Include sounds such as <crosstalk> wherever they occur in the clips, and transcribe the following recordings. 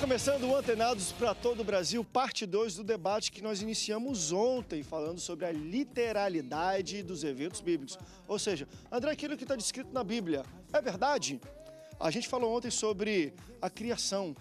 começando o Antenados para todo o Brasil, parte 2 do debate que nós iniciamos ontem, falando sobre a literalidade dos eventos bíblicos. Ou seja, André, aquilo que está descrito na Bíblia é verdade? A gente falou ontem sobre a criação.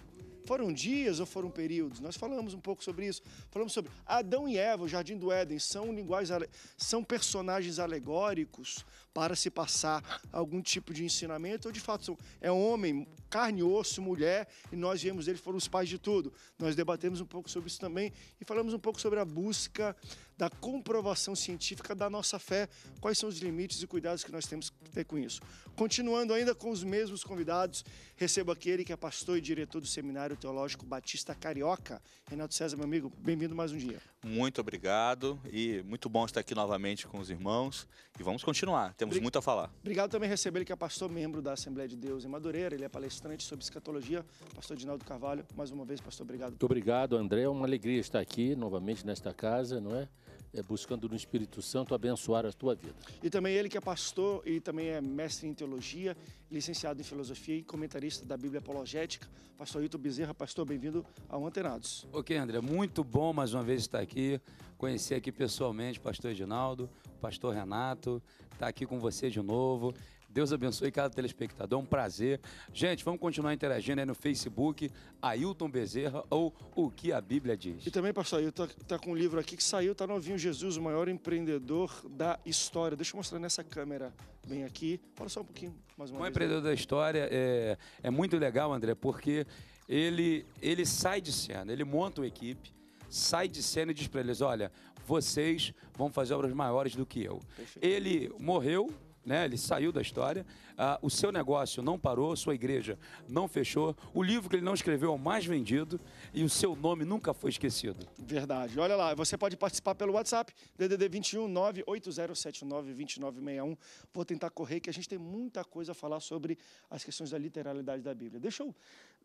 Foram dias ou foram períodos? Nós falamos um pouco sobre isso. Falamos sobre Adão e Eva, o Jardim do Éden, são, linguagens, são personagens alegóricos, para se passar algum tipo de ensinamento, ou de fato é homem, carne e osso, mulher, e nós viemos dele, foram os pais de tudo. Nós debatemos um pouco sobre isso também e falamos um pouco sobre a busca da comprovação científica da nossa fé, quais são os limites e cuidados que nós temos que ter com isso. Continuando ainda com os mesmos convidados, recebo aquele que é pastor e diretor do Seminário Teológico Batista Carioca, Renato César, meu amigo, bem-vindo mais um dia muito obrigado e muito bom estar aqui novamente com os irmãos. E vamos continuar, temos Bri muito a falar. Obrigado também receber ele que é pastor membro da Assembleia de Deus em Madureira, ele é palestrante sobre escatologia, pastor Dinaldo Carvalho. Mais uma vez, pastor, obrigado. Muito obrigado, André, é uma alegria estar aqui novamente nesta casa, não é? É, buscando no Espírito Santo abençoar a tua vida. E também ele que é pastor e também é mestre em teologia, licenciado em filosofia e comentarista da Bíblia Apologética, pastor Hilton Bezerra. Pastor, bem-vindo ao Antenados. Ok, André, muito bom mais uma vez estar aqui, conhecer aqui pessoalmente o pastor Edinaldo, pastor Renato, estar tá aqui com você de novo. Deus abençoe cada telespectador, é um prazer. Gente, vamos continuar interagindo aí no Facebook, Ailton Bezerra ou O que a Bíblia diz. E também, pastor Ailton, está tá com um livro aqui que saiu, tá novinho, Jesus, o maior empreendedor da história. Deixa eu mostrar nessa câmera bem aqui. Olha só um pouquinho, mais uma um vez. O empreendedor da história é, é muito legal, André, porque ele, ele sai de cena, ele monta uma equipe, sai de cena e diz para eles: olha, vocês vão fazer obras maiores do que eu. Ele morreu, né? ele saiu da história, ah, o seu negócio não parou, sua igreja não fechou, o livro que ele não escreveu é o mais vendido e o seu nome nunca foi esquecido. Verdade. Olha lá, você pode participar pelo WhatsApp, DDD 21 98079 2961. Vou tentar correr, que a gente tem muita coisa a falar sobre as questões da literalidade da Bíblia. Deixa eu,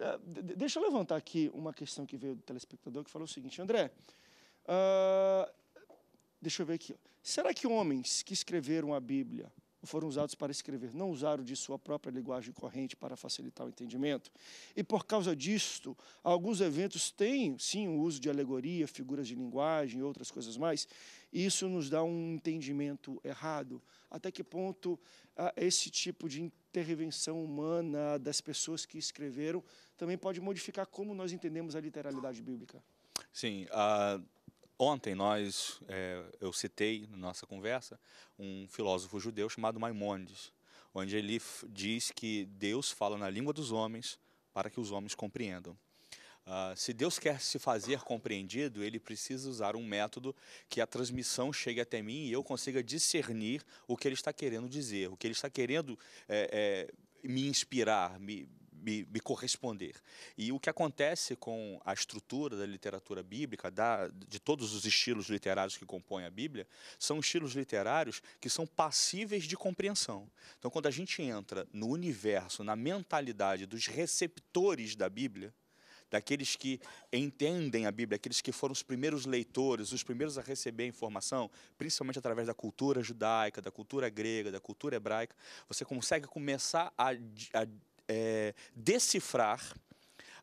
eh, deixa eu levantar aqui uma questão que veio do telespectador que falou o seguinte, André. Uh, deixa eu ver aqui. Será que homens que escreveram a Bíblia foram usados para escrever, não usaram de sua própria linguagem corrente para facilitar o entendimento. E por causa disto, alguns eventos têm sim o uso de alegoria, figuras de linguagem e outras coisas mais. E isso nos dá um entendimento errado. Até que ponto ah, esse tipo de intervenção humana das pessoas que escreveram também pode modificar como nós entendemos a literalidade bíblica? Sim, a ah, Ontem nós, é, eu citei na nossa conversa um filósofo judeu chamado Maimondes, onde ele diz que Deus fala na língua dos homens para que os homens compreendam. Uh, se Deus quer se fazer compreendido, ele precisa usar um método que a transmissão chegue até mim e eu consiga discernir o que ele está querendo dizer, o que ele está querendo é, é, me inspirar, me, me, me, corresponder. E o que acontece com a estrutura da literatura bíblica, da, de todos os estilos literários que compõem a Bíblia, são estilos literários que são passíveis de compreensão. Então, quando a gente entra no universo, na mentalidade dos receptores da Bíblia, daqueles que entendem a Bíblia, aqueles que foram os primeiros leitores, os primeiros a receber a informação, principalmente através da cultura judaica, da cultura grega, da cultura hebraica, você consegue começar a, a é, decifrar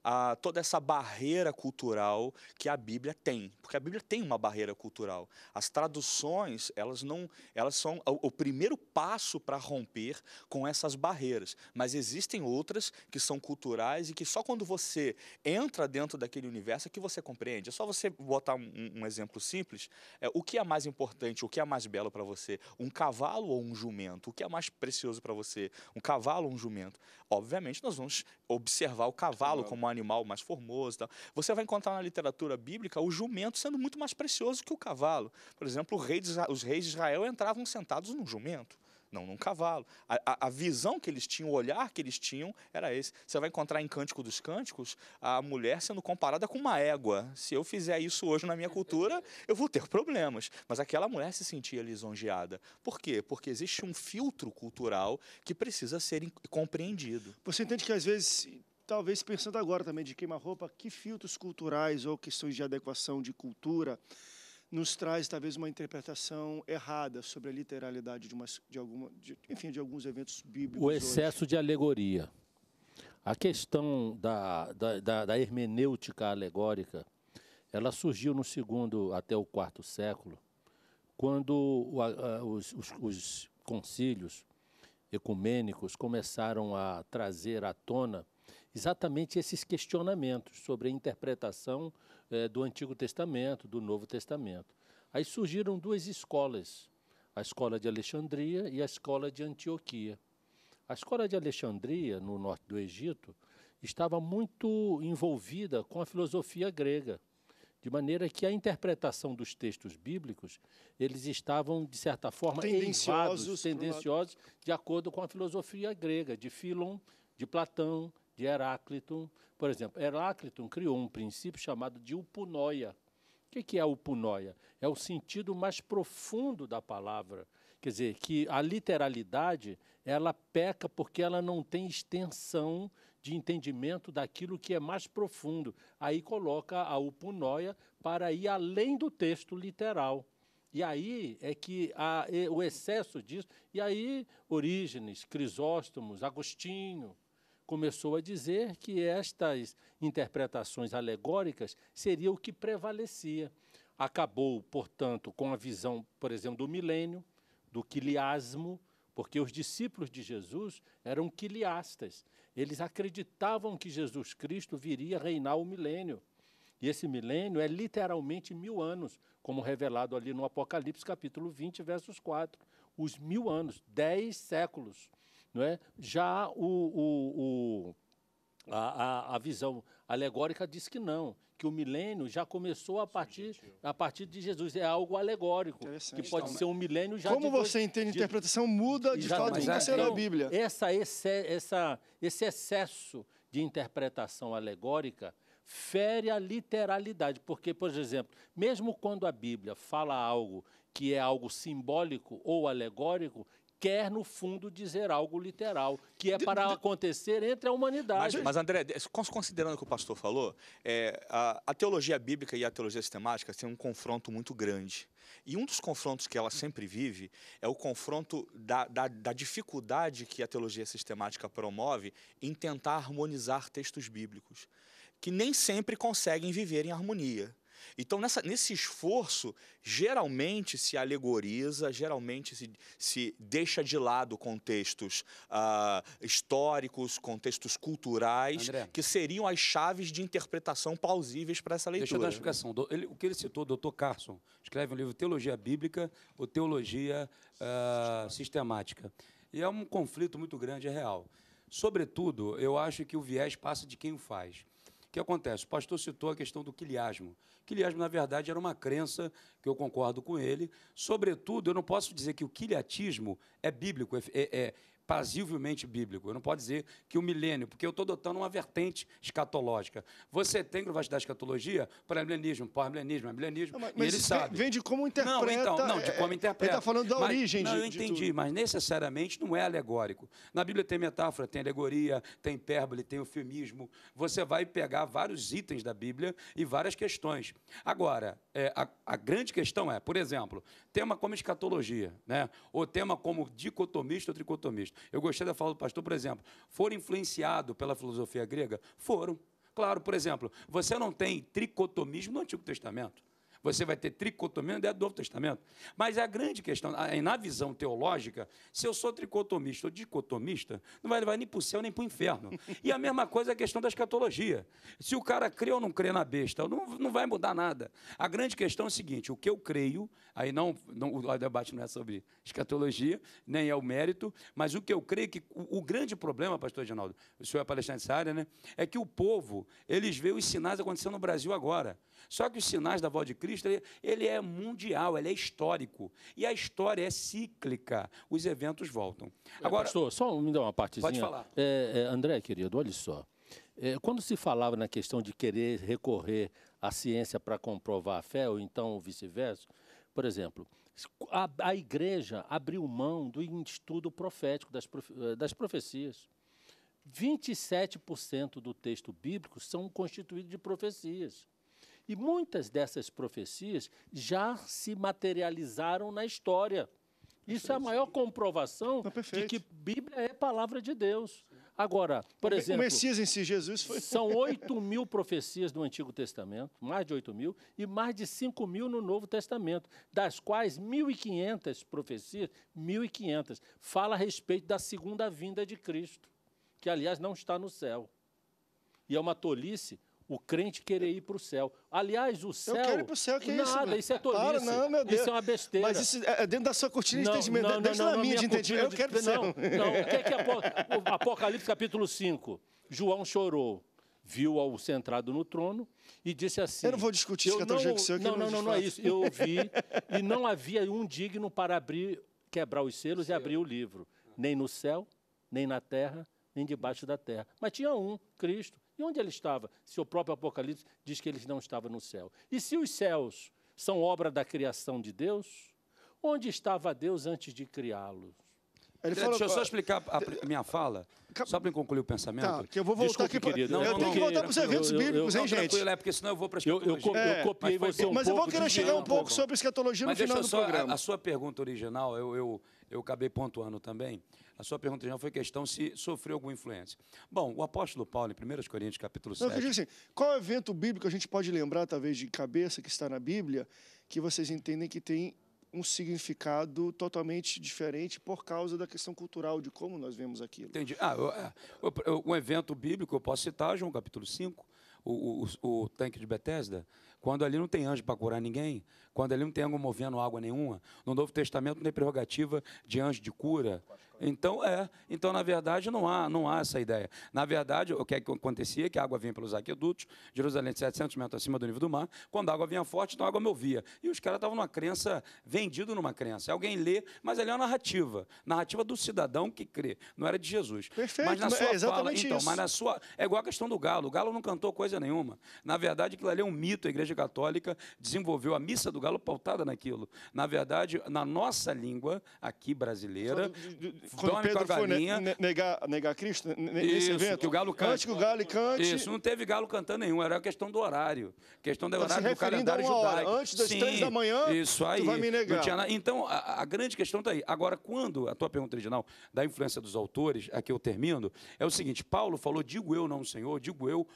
a toda essa barreira cultural que a Bíblia tem, porque a Bíblia tem uma barreira cultural. As traduções, elas não, elas são o, o primeiro passo para romper com essas barreiras, mas existem outras que são culturais e que só quando você entra dentro daquele universo é que você compreende. É só você botar um, um exemplo simples, é, o que é mais importante, o que é mais belo para você, um cavalo ou um jumento? O que é mais precioso para você, um cavalo ou um jumento? Obviamente nós vamos observar o cavalo como animal mais formoso. Tal. Você vai encontrar na literatura bíblica o jumento sendo muito mais precioso que o cavalo. Por exemplo, rei de, os reis de Israel entravam sentados num jumento não num cavalo. A, a, a, visão que eles tinham, o olhar que eles tinham era esse. Você vai encontrar em Cântico dos Cânticos a mulher sendo comparada com uma égua. Se eu fizer isso hoje na minha cultura, eu vou ter problemas. Mas aquela mulher se sentia lisonjeada. Por quê? Porque existe um filtro cultural que precisa ser compreendido. Você entende que às vezes talvez pensando agora também de queima-roupa, que filtros culturais ou questões de adequação de cultura nos traz talvez uma interpretação errada sobre a literalidade de, uma, de alguma, de, enfim, de alguns eventos bíblicos. O excesso hoje. de alegoria. A questão da, da, da, da, hermenêutica alegórica, ela surgiu no segundo até o quarto século, quando o, a, os, os, os concílios ecumênicos começaram a trazer à tona exatamente esses questionamentos sobre a interpretação é, do Antigo Testamento, do Novo Testamento. Aí surgiram duas escolas, a escola de Alexandria e a escola de Antioquia. A escola de Alexandria, no norte do Egito, estava muito envolvida com a filosofia grega, de maneira que a interpretação dos textos bíblicos, eles estavam, de certa forma, tendenciosos, eivados, tendenciosos, de acordo com a filosofia grega, de Filon, de Platão, de Heráclito. Por exemplo, Heráclito criou um princípio chamado de upunoya. O que é upunoya? É o sentido mais profundo da palavra. Quer dizer, que a literalidade ela peca porque ela não tem extensão de entendimento daquilo que é mais profundo. Aí coloca a upunoya para ir além do texto literal. E aí é que há, o excesso disso. E aí, Orígenes, Crisóstomos, Agostinho, começou a dizer que estas interpretações alegóricas seria o que prevalecia. Acabou, portanto, com a visão, por exemplo, do milênio, do quiliasmo, porque os discípulos de Jesus eram quiliastas. Eles acreditavam que Jesus Cristo viria reinar o milênio. E esse milênio é literalmente mil anos, como revelado ali no Apocalipse, capítulo 20, versos 4. Os mil anos, dez séculos. Não é? Já o, o, o a, a, visão alegórica diz que não, que o milênio já começou a partir, a partir de Jesus. É algo alegórico, que pode então, ser um milênio já Como você entende de, a interpretação muda de fato como você a Bíblia? Essa, esse, essa, esse excesso de interpretação alegórica fere a literalidade, porque, por exemplo, mesmo quando a Bíblia fala algo que é algo simbólico ou alegórico, quer, no fundo, dizer algo literal, que é para acontecer entre a humanidade. Mas, mas, André, considerando o que o pastor falou, é, a, a teologia bíblica e a teologia sistemática têm um confronto muito grande. E um dos confrontos que ela sempre vive é o confronto da, da, da, dificuldade que a teologia sistemática promove em tentar harmonizar textos bíblicos, que nem sempre conseguem viver em harmonia. Então, nessa, nesse esforço, geralmente se alegoriza, geralmente se, se deixa de lado contextos ah, históricos, contextos culturais, André, que seriam as chaves de interpretação plausíveis para essa leitura. Deixa eu dar uma explicação. Ele, o que ele citou, o doutor Carson, escreve um livro Teologia Bíblica ou Teologia ah, Sistemática. E é um conflito muito grande, é real. Sobretudo, eu acho que o viés passa de quem o faz que acontece? O pastor citou a questão do quiliasmo. Quiliasmo, na verdade, era uma crença que eu concordo com ele. Sobretudo, eu não posso dizer que o quiliatismo é bíblico, é, é, é passivelmente bíblico. Eu não posso dizer que o milênio, porque eu estou adotando uma vertente escatológica. Você tem que vai escatologia? Para milenismo, pós-milenismo, é milenismo. Não, mas, e ele sabe. Vem de como interpreta. Não, então, não, de como é, interpreta. Ele está falando da mas, origem Não, de, eu entendi, de mas necessariamente não é alegórico. Na Bíblia tem metáfora, tem alegoria, tem hipérbole, tem eufemismo. Você vai pegar vários itens da Bíblia e várias questões. Agora, é, a, a grande questão é, por exemplo, tema como escatologia, né? ou tema como dicotomista ou tricotomista. Eu gostei da fala do pastor, por exemplo. Foram influenciados pela filosofia grega? Foram. Claro, por exemplo, você não tem tricotomismo no Antigo Testamento você vai ter tricotomia dentro do Novo Testamento. Mas é a grande questão, na visão teológica, se eu sou tricotomista ou dicotomista, não vai levar nem para o céu nem para o inferno. E a mesma coisa é a questão da escatologia. Se o cara crê ou não crê na besta, não, não vai mudar nada. A grande questão é o seguinte: o que eu creio, aí não, não o debate não é sobre escatologia, nem é o mérito, mas o que eu creio é que o, o grande problema, pastor Ginaldo, o senhor é palestrante nessa área, né? É que o povo, eles veem os sinais acontecendo no Brasil agora. Só que os sinais da voz de Cristo Cristo ele é mundial, ele é histórico. E a história é cíclica, os eventos voltam. É, Agora, Pastor, só me dá uma partezinha. Pode falar. É, é, André, querido, olha só. É, quando se falava na questão de querer recorrer à ciência para comprovar a fé, ou então vice-versa, por exemplo, a, a, igreja abriu mão do estudo profético, das, profe eh, das profecias. 27% do texto bíblico são constituídos de profecias. E muitas dessas profecias já se materializaram na história. Isso é a maior comprovação Não, de que Bíblia é palavra de Deus. Agora, por exemplo. O Messias em si, Jesus foi. São 8 <laughs> mil profecias do Antigo Testamento, mais de 8 mil, e mais de 5 mil no Novo Testamento, das quais 1.500 profecias, 1.500, fala a respeito da segunda vinda de Cristo, que, aliás, não está no céu. E é uma tolice o crente querer ir para o céu. Aliás, o céu. Eu quero ir para o céu, que é isso? Nada, isso é tolice. Para, não, meu Deus. Isso é uma besteira. Mas isso é, é dentro da sua cortina de entendimento, não, não, dentro não, da é minha, minha de entendimento. De... Eu quero o céu. Não, o que é que é Apocalipse capítulo 5? João chorou viu ao centrado no trono e disse assim: Eu não vou discutir eu não, com o senhor, não, não, não, não é isso. Eu vi e não havia um digno para abrir, quebrar os selos e abrir o livro, nem no céu, nem na terra, nem debaixo da terra. Mas tinha um, Cristo. E onde ele estava? Se o próprio Apocalipse diz que ele não estava no céu. E se os céus são obra da criação de Deus, onde estava Deus antes de criá-los? Ele Deixa eu só explicar a minha fala, só para concluir o pensamento. Tá, que eu vou voltar Desculpe, aqui para... Não, eu não, tenho não, que voltar para os eventos bíblicos, hein, gente? Tranquilo, é porque senão eu vou para eu, eu, eu é. copiei mas você um Mas eu vou querer chegar um pouco sobre escatologia mas no final do só, programa. A, a sua pergunta original, eu, eu, eu acabei pontuando também. A sua pergunta já foi questão se sofreu alguma influência. Bom, o apóstolo Paulo, em 1 Coríntios, capítulo 7... Não, eu digo assim, qual evento bíblico a gente pode lembrar, talvez, de cabeça, que está na Bíblia, que vocês entendem que tem um significado totalmente diferente por causa da questão cultural, de como nós vemos aquilo. Entendi. Ah, é, um evento bíblico, eu posso citar João capítulo 5, o, o, o tanque de Betesda, quando ali não tem anjo para curar ninguém, quando ali não tem água movendo água nenhuma, no Novo Testamento não tem prerrogativa de anjo de cura. Então, é. Então, na verdade, não há, não há essa ideia. Na verdade, o que é acontecia é que a água vinha pelos aquedutos, Jerusalém 700 metros acima do nível do mar. Quando a água vinha forte, então a água movia. E os caras estavam numa crença, vendido numa crença. Alguém lê, mas ali é uma narrativa. Narrativa do cidadão que crê. Não era de Jesus. Perfeito, mas na é sua é fala, então, isso. mas na sua. É igual a questão do galo. O galo não cantou coisa nenhuma. Na verdade, aquilo ali é um mito, a igreja Igreja Católica desenvolveu a missa do galo pautada naquilo. Na verdade, na nossa língua, aqui brasileira, quando Pedro foi negar, negar Cristo nesse evento, que o galo cante. Antes que o galo cante. Isso, não teve galo cantando nenhum, era questão do horário. Questão do tá horário do calendário judaico. Hora, antes das Sim, três da manhã, isso aí, tu vai me negar. Tinha, então, a, a, grande questão está aí. Agora, quando, a tua pergunta original, da influência dos autores, aqui é eu termino, é o seguinte, Paulo falou, digo eu, não Senhor, digo eu,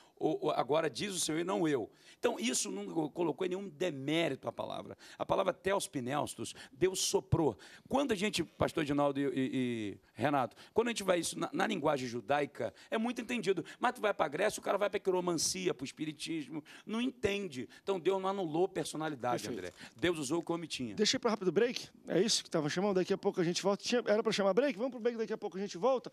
agora diz o Senhor e não eu. Então, isso não colocou nenhum demérito à palavra. A palavra teos pneustos, Deus soprou. Quando a gente, pastor Edinaldo e, e, e Renato, quando a gente vai isso na, na, linguagem judaica, é muito entendido. Mas tu vai para a Grécia, o cara vai para a quiromancia, para o espiritismo, não entende. Então, Deus não anulou personalidade, André. Deus usou o que o homem tinha. Deixa para rápido break, é isso que estava chamando, daqui a pouco a gente volta. Tinha, era para chamar break, vamos para o break, daqui a pouco a gente volta.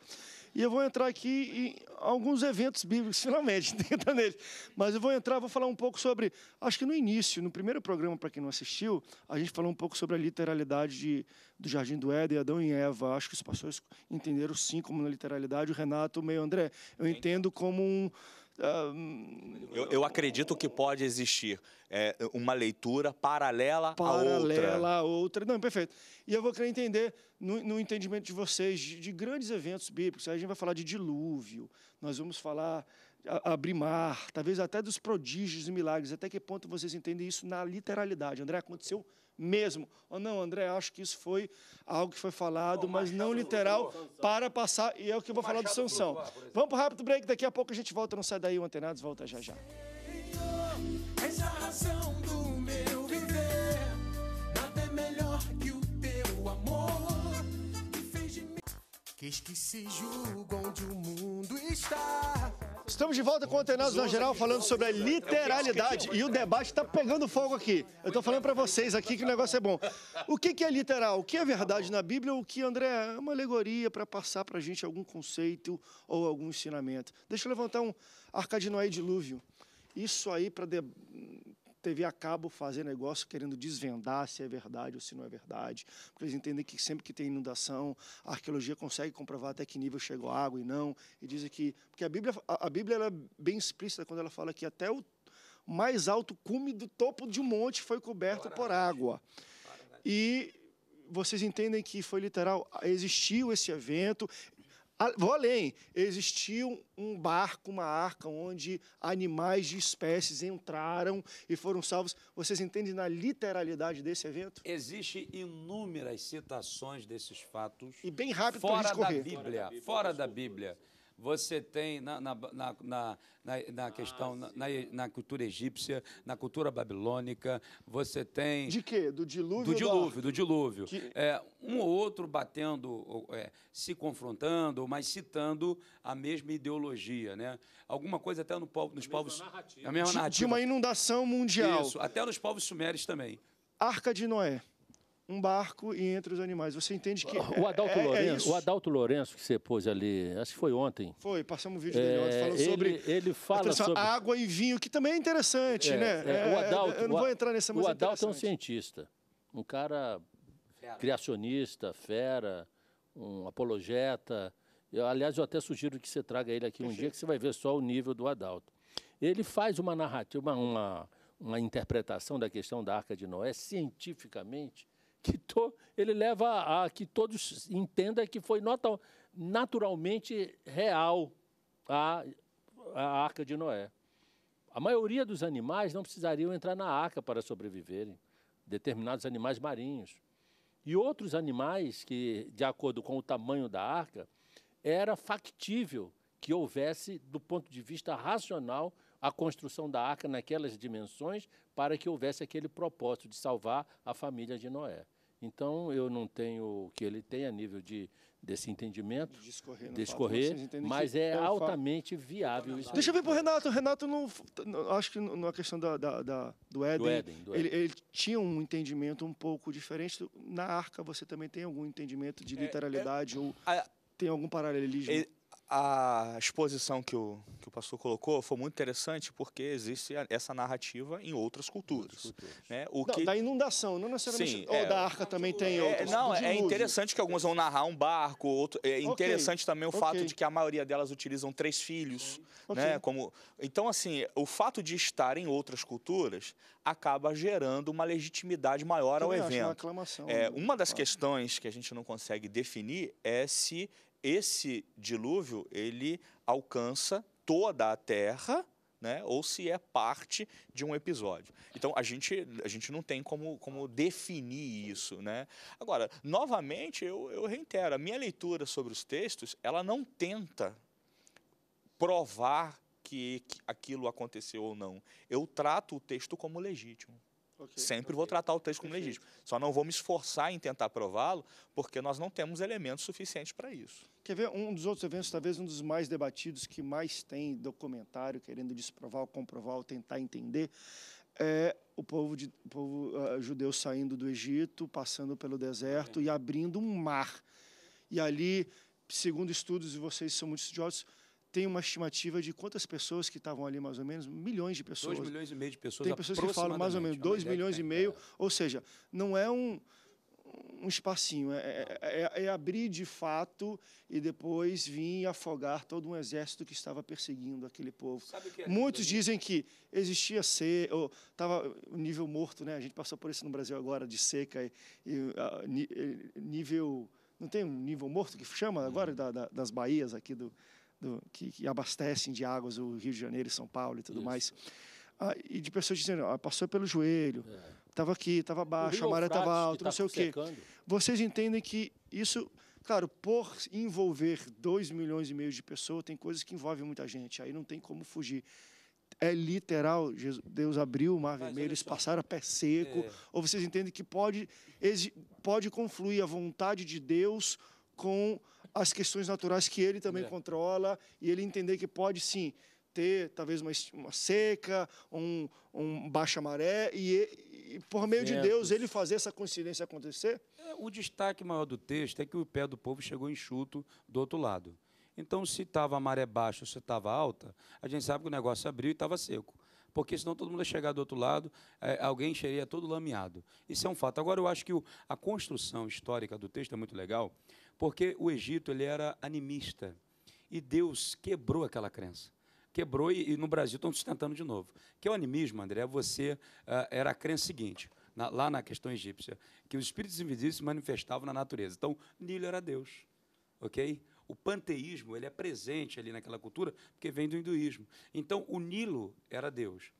E eu vou entrar aqui em alguns eventos bíblicos, <laughs> finalmente, nele. Mas eu vou entrar, vou falar um pouco sobre. Acho que no início, no primeiro programa, para quem não assistiu, a gente falou um pouco sobre a literalidade de, do Jardim do Éden, Adão e Eva. Acho que os pastores entenderam sim como na literalidade. O Renato, o meio André, eu entendo como um. Ah, hum, eu, eu, acredito que pode existir é, uma leitura paralela, paralela a outra. Paralela a outra. Não, perfeito. E eu vou querer entender, no, no entendimento de vocês, de, de, grandes eventos bíblicos. a gente vai falar de dilúvio, nós vamos falar abrir mar, talvez até dos prodígios e milagres. Até que ponto vocês entendem isso na literalidade? André, aconteceu mesmo. Ou oh, não, André, acho que isso foi algo que foi falado, oh, mas não literal, para passar, e é o que eu vou falar do Sansão. Lula, Vamos para o rápido break, daqui a pouco a gente volta, não sai daí o Antenados, volta já já. Aqueles que se julgam onde o mundo está. Estamos de volta com o Antenados na Geral falando sobre a é literalidade. E o debate está pegando fogo aqui. Eu estou falando para vocês aqui que o negócio é bom. O que, que é literal? O que é verdade na Bíblia? O que, André, é uma alegoria para passar para a gente algum conceito ou algum ensinamento? Deixa eu levantar um Arcadinoé dilúvio. Isso aí para de... TV a cabo fazer negócio querendo desvendar se é verdade ou se não é verdade, porque eles entendem que sempre que tem inundação, a arqueologia consegue comprovar até que nível chegou a água e não, e dizem que... Porque a Bíblia, a, Bíblia é bem explícita quando ela fala que até o mais alto cume do topo de um monte foi coberto por água. e vocês entendem que foi literal, existiu esse evento, Vou além. existiu um barco, uma arca, onde animais de espécies entraram e foram salvos. Vocês entendem na literalidade desse evento? Existem inúmeras citações desses fatos. E bem rápido Da Bíblia, fora da Bíblia. Fora da Bíblia você tem na, na, na, na, na ah, questão, ah, na, na, cultura egípcia, na cultura babilônica, você tem. De quê? Do dilúvio? Do dilúvio, do dilúvio. Que... É, um ou outro batendo, é, se confrontando, mas citando a mesma ideologia, né? Alguma coisa até no povo, nos a povos. Narrativa. A mesma narrativa. De uma inundação mundial. Isso, até nos povos sumérios também. Arca de Noé um barco e entre os animais. Você entende que. O é, Adalto, é, é Lourenço, é o Adalto Lourenço, que você pôs ali, acho que foi ontem. Foi, passamos um vídeo dele é, ontem falando ele, sobre. Ele fala sobre. Água e vinho, que também é interessante, é, né? o Adalto, eu não vou entrar nessa mas O Adalto é um cientista, um cara fera. criacionista, fera, um apologeta. Eu, aliás, eu até sugiro que você traga ele aqui Perfeito. um dia, que você vai ver só o nível do Adalto. Ele faz uma narrativa, uma, uma, uma interpretação da questão da Arca de Noé cientificamente que to, ele leva a, que todos entendam que foi nota, naturalmente real a, a arca de Noé. A maioria dos animais não precisariam entrar na arca para sobreviverem, determinados animais marinhos. E outros animais que, de acordo com o tamanho da arca, era factível que houvesse, do ponto de vista racional, a construção da arca naquelas dimensões para que houvesse aquele propósito de salvar a família de Noé. Então, eu não tenho o que ele tem a nível de, desse entendimento, de escorrer mas é altamente viável então, isso. Deixa eu ver para o Renato. O Renato, não, não, acho que na questão da, da, da do Éden, do Éden, do Éden. Ele, ele, tinha um entendimento um pouco diferente. Na arca, você também tem algum entendimento de é, literalidade é, é, ou a, tem algum paralelismo? É, a exposição que o, que o pastor colocou foi muito interessante porque existe essa narrativa em outras culturas. Né? O não, que... Da inundação, não necessariamente. Sim, ou é... da arca também é, tem outras. Não, é interessante que algumas vão narrar um barco, outro... é interessante okay. também o okay. fato de que a maioria delas utilizam três filhos. Okay. Né? Como... Então, assim, o fato de estar em outras culturas acaba gerando uma legitimidade maior Eu ao evento. Uma, aclamação, é, uma das claro. questões que a gente não consegue definir é se esse dilúvio ele alcança toda a Terra, né? Ou se é parte de um episódio. Então a gente, a gente não tem como, como definir isso, né? Agora, novamente eu, eu reitero, a minha leitura sobre os textos, ela não tenta provar que, que aquilo aconteceu ou não. Eu trato o texto como legítimo. Okay, Sempre okay. vou tratar o texto como Perfeito. legítimo. Só não vou me esforçar em tentar prová-lo, porque nós não temos elementos suficientes para isso. Quer ver um dos outros eventos, talvez um dos mais debatidos, que mais tem documentário querendo desprovar, comprovar ou tentar entender, é o povo, de, o povo uh, judeu saindo do Egito, passando pelo deserto é. e abrindo um mar. E ali, segundo estudos, e vocês são muito estudiosos, tem uma estimativa de quantas pessoas que estavam ali, mais ou menos, milhões de pessoas. 2 milhões e meio de pessoas. Tem pessoas que falam mais ou menos 2 milhões tem, e meio, é. ou seja, não é um, um espacinho, é é, é, é, é, abrir de fato e depois vir afogar todo um exército que estava perseguindo aquele povo. É Muitos dizem que existia seca, ou estava nível morto, né? A gente passou por isso no Brasil agora, de seca e, e nível não tem um nível morto que chama agora uhum. da, da, das baías aqui do, do, que, que, abastecem de águas o Rio de Janeiro, São Paulo e tudo Isso. mais. Ah, e de pessoas dizendo, ah, passou pelo joelho, estava é. aqui, estava baixo, a maré estava alta, não tá sei tá o quê. Secando. Vocês entendem que isso, claro, por envolver 2 milhões e meio de pessoas, tem coisas que envolvem muita gente, aí não tem como fugir é literal. Jesus, Deus abriu o mar vermelho, eles passaram a pé seco. É. Ou vocês entendem que pode, pode confluir a vontade de Deus com as questões naturais que ele também é. controla e ele entender que pode sim ter talvez uma, uma seca, um, um baixa maré, e, e por meio de Deus ele fazer essa coincidência acontecer? É, o destaque maior do texto é que o pé do povo chegou enxuto do outro lado. Então, se estava a maré baixa ou se estava alta, a gente sabe que o negócio abriu e estava seco porque senão todo mundo ia chegar do outro lado, é, alguém seria todo lameado. Isso é um fato. Agora, eu acho que o, a construção histórica do texto é muito legal, porque o Egito ele era animista, e Deus quebrou aquela crença quebrou e, e, no Brasil estão sustentando de novo. Que é o animismo, André, você uh, era a crença seguinte, na, lá na questão egípcia, que os espíritos invisíveis se manifestavam na natureza. Então, Nilo era Deus, ok? o panteísmo ele é presente ali naquela cultura, porque vem do hinduísmo. Então, o Nilo era Deus.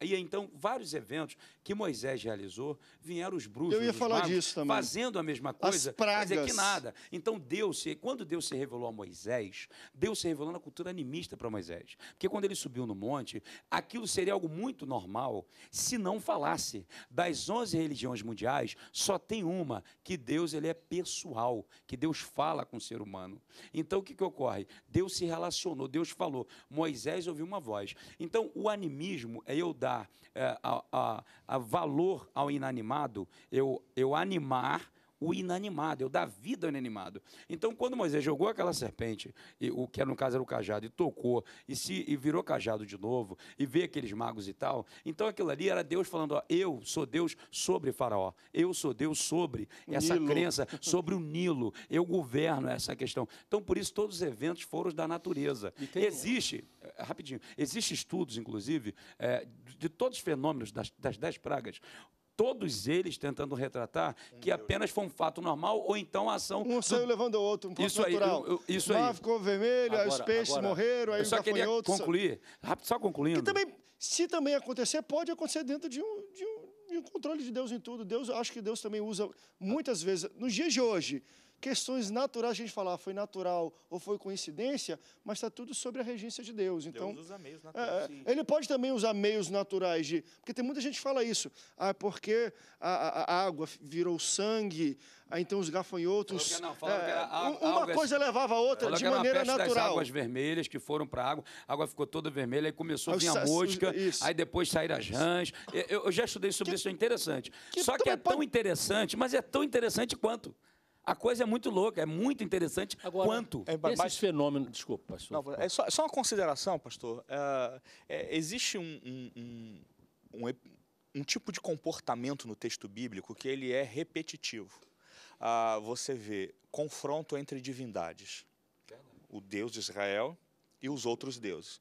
E então vários eventos que Moisés realizou, vieram os bruxos, Eu ia falar magos, disso também. fazendo a mesma coisa, As pragas. mas é que nada. Então Deus, quando Deus se revelou a Moisés, Deus se revelou na cultura animista para Moisés. Porque quando ele subiu no monte, aquilo seria algo muito normal se não falasse. Das 11 religiões mundiais, só tem uma que Deus ele é pessoal, que Deus fala com o ser humano. Então o que, que ocorre? Deus se relacionou, Deus falou. Moisés ouviu uma voz. Então o animismo é eu dar dar é, a, a, a valor ao inanimado, eu, eu animar o inanimado, eu é da vida ao inanimado. Então, quando Moisés jogou aquela serpente, e, o que no caso era o cajado, e tocou, e, se, e virou cajado de novo, e vê aqueles magos e tal, então aquilo ali era Deus falando: ó, eu sou Deus sobre Faraó, eu sou Deus sobre essa Nilo. crença, sobre o Nilo, eu governo essa questão. Então, por isso, todos os eventos foram os da natureza. Tem... Existe, é, rapidinho, existe estudos, inclusive, é, de todos os fenômenos das, das dez pragas, todos eles tentando retratar que apenas foi um fato normal ou então a ação. Um saiu levando o outro, um ponto isso natural. Aí, eu, eu, isso Lá aí. ficou vermelho, agora, aí os peixes agora, morreram, aí eu só queria outro, concluir, rápido, só concluindo. Que também, se também acontecer, pode acontecer dentro de um, de um, de um controle de Deus em tudo. Deus, acho que Deus também usa muitas vezes. Nos dias de hoje, questões naturais a gente falar ah, foi natural ou foi coincidência, mas está tudo sobre a regência de Deus. Então, Deus usa meios é, naturais. É, ele pode também usar meios naturais de, porque tem muita gente que fala isso, ah, é porque a, a, a água virou sangue, ah, então os gafanhotos. Não, é, a, uma algas, é coisa levava a outra de maneira natural. as águas vermelhas que foram para a água, a água ficou toda vermelha, aí começou a vir a mosca, isso. aí depois saíram as rãs. Eu, eu, já estudei sobre que, isso, é interessante. Que Só que é tão pode... interessante, mas é tão interessante quanto. A coisa é muito louca, é muito interessante. Agora, Quanto? É, mas... Esses fenômenos... Desculpa, pastor. Não, é, só, só uma consideração, pastor. É, é, existe um, um, um, um tipo de comportamento no texto bíblico que ele é repetitivo. Ah, você vê confronto entre divindades. O Deus de Israel e os outros deuses.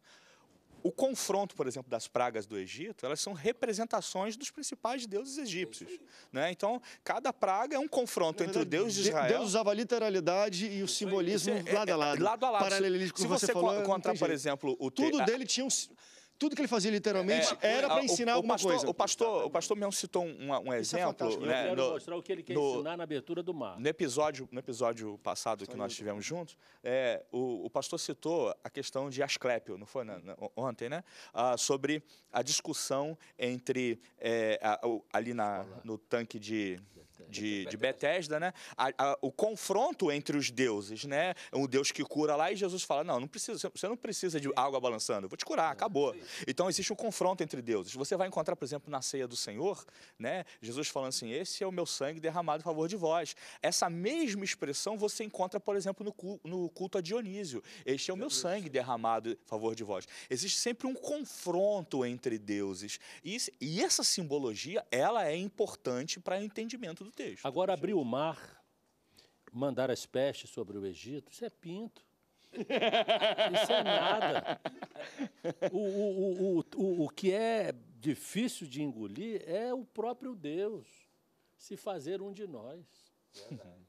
O confronto, por exemplo, das pragas do Egito, elas são representações dos principais deuses egípcios. É né? Então, cada praga é um confronto entre o Deus de Israel. Deus usava a literalidade e o simbolismo é, é, lado a é lado. Lado a lado. Paralelismo, se, se você, você falou, encontrar, por exemplo, o Tudo dele tinha um tudo que ele fazia literalmente é, era para ensinar o, alguma pastor, coisa. O pastor, o pastor mesmo citou um, um é exemplo. É né, eu quero no, mostrar o que ele quer no, ensinar na abertura do mar. No episódio, no episódio passado que nós tivemos juntos, é, o, o, pastor citou a questão de Asclépio, não foi na, né, na, né, ontem, né? Ah, sobre a discussão entre é, a, ali na, no tanque de de, de Bethesda, né? A, a, o confronto entre os deuses, né? O Deus que cura lá e Jesus fala: Não, não precisa, você não precisa de água balançando, eu vou te curar, é, acabou. É então existe um confronto entre deuses. Você vai encontrar, por exemplo, na ceia do Senhor, né? Jesus falando assim: Esse é o meu sangue derramado em favor de vós. Essa mesma expressão você encontra, por exemplo, no, no culto a Dionísio: Este é o meu sangue derramado em favor de vós. Existe sempre um confronto entre deuses. E, e essa simbologia, ela é importante para o entendimento do texto. Tá Agora, abrir o mar, mandar as pestes sobre o Egito, isso é pinto. Isso é nada. O, o, o, o, o que é difícil de engolir é o próprio Deus se fazer um de nós.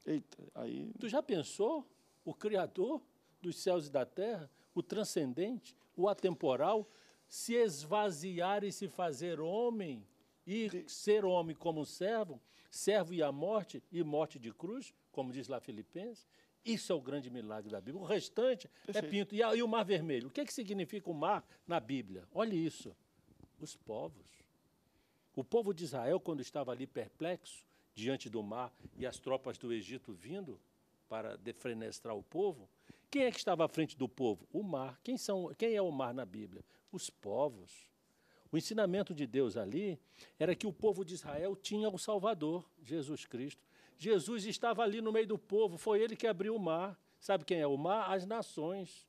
Eita, aí... Tu já pensou? O Criador dos céus e da terra, o transcendente, o atemporal, se esvaziar e se fazer homem, e ser homem como servo, servo e a morte e morte de cruz, como diz lá Filipenses. Isso é o grande milagre da Bíblia. O restante é Perfeito. é pinto. E, ah, e, o mar vermelho? O que, é que significa o mar na Bíblia? Olha isso. Os povos. O povo de Israel, quando estava ali perplexo diante do mar e as tropas do Egito vindo para defrenestrar o povo, quem é que estava à frente do povo? O mar. Quem, são, quem é o mar na Bíblia? Os povos. O ensinamento de Deus ali era que o povo de Israel tinha o Salvador, Jesus Cristo. Jesus estava ali no meio do povo, foi ele que abriu o mar. Sabe quem é o mar? As nações.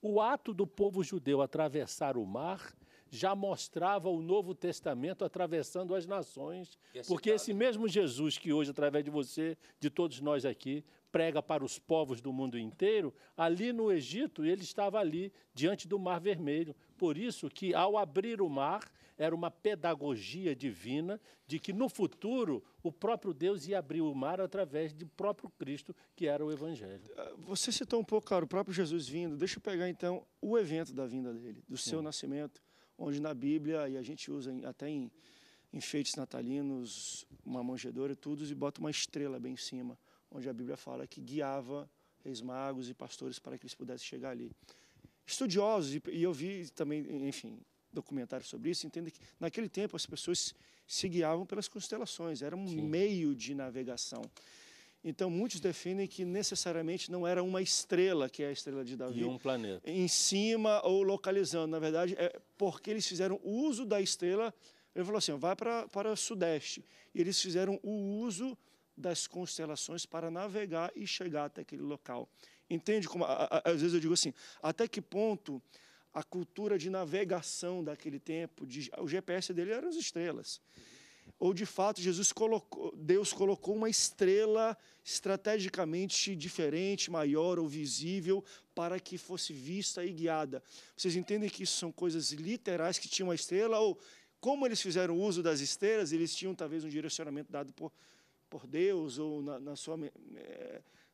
O ato do povo judeu atravessar o mar já mostrava o Novo Testamento atravessando as nações. porque esse mesmo Jesus que hoje, através de você, de todos nós aqui, prega para os povos do mundo inteiro, ali no Egito, ele estava ali, diante do Mar Vermelho, por isso que, ao abrir o mar, era uma pedagogia divina de que, no futuro, o próprio Deus ia abrir o mar através do próprio Cristo, que era o Evangelho. Ah, você citou um pouco, cara, o próprio Jesus vindo. Deixa eu pegar, então, o evento da vinda dele, do seu Sim. nascimento, onde na Bíblia, e a gente usa até em enfeites natalinos, uma manjedoura e tudo, e bota uma estrela bem em cima, onde a Bíblia fala que guiava reis magos e pastores para que eles pudessem chegar ali estudiosos, e eu vi também, enfim, documentários sobre isso, entendem que naquele tempo as pessoas se guiavam pelas constelações, era um Sim. meio de navegação. Então, muitos defendem que necessariamente não era uma estrela, que é a estrela de Davi. E um planeta. Em cima ou localizando. Na verdade, é porque eles fizeram uso da estrela. Ele falou assim: vai para, para o sudeste. E eles fizeram o uso das constelações para navegar e chegar até aquele local. Entende como às vezes eu digo assim, até que ponto a cultura de navegação daquele tempo, de, o GPS dele eram as estrelas. Ou de fato Jesus colocou, Deus colocou uma estrela estrategicamente diferente, maior ou visível para que fosse vista e guiada. Vocês entendem que isso são coisas literais que tinham uma estrela ou como eles fizeram uso das estrelas, eles tinham talvez um direcionamento dado por por Deus ou na, na sua eh,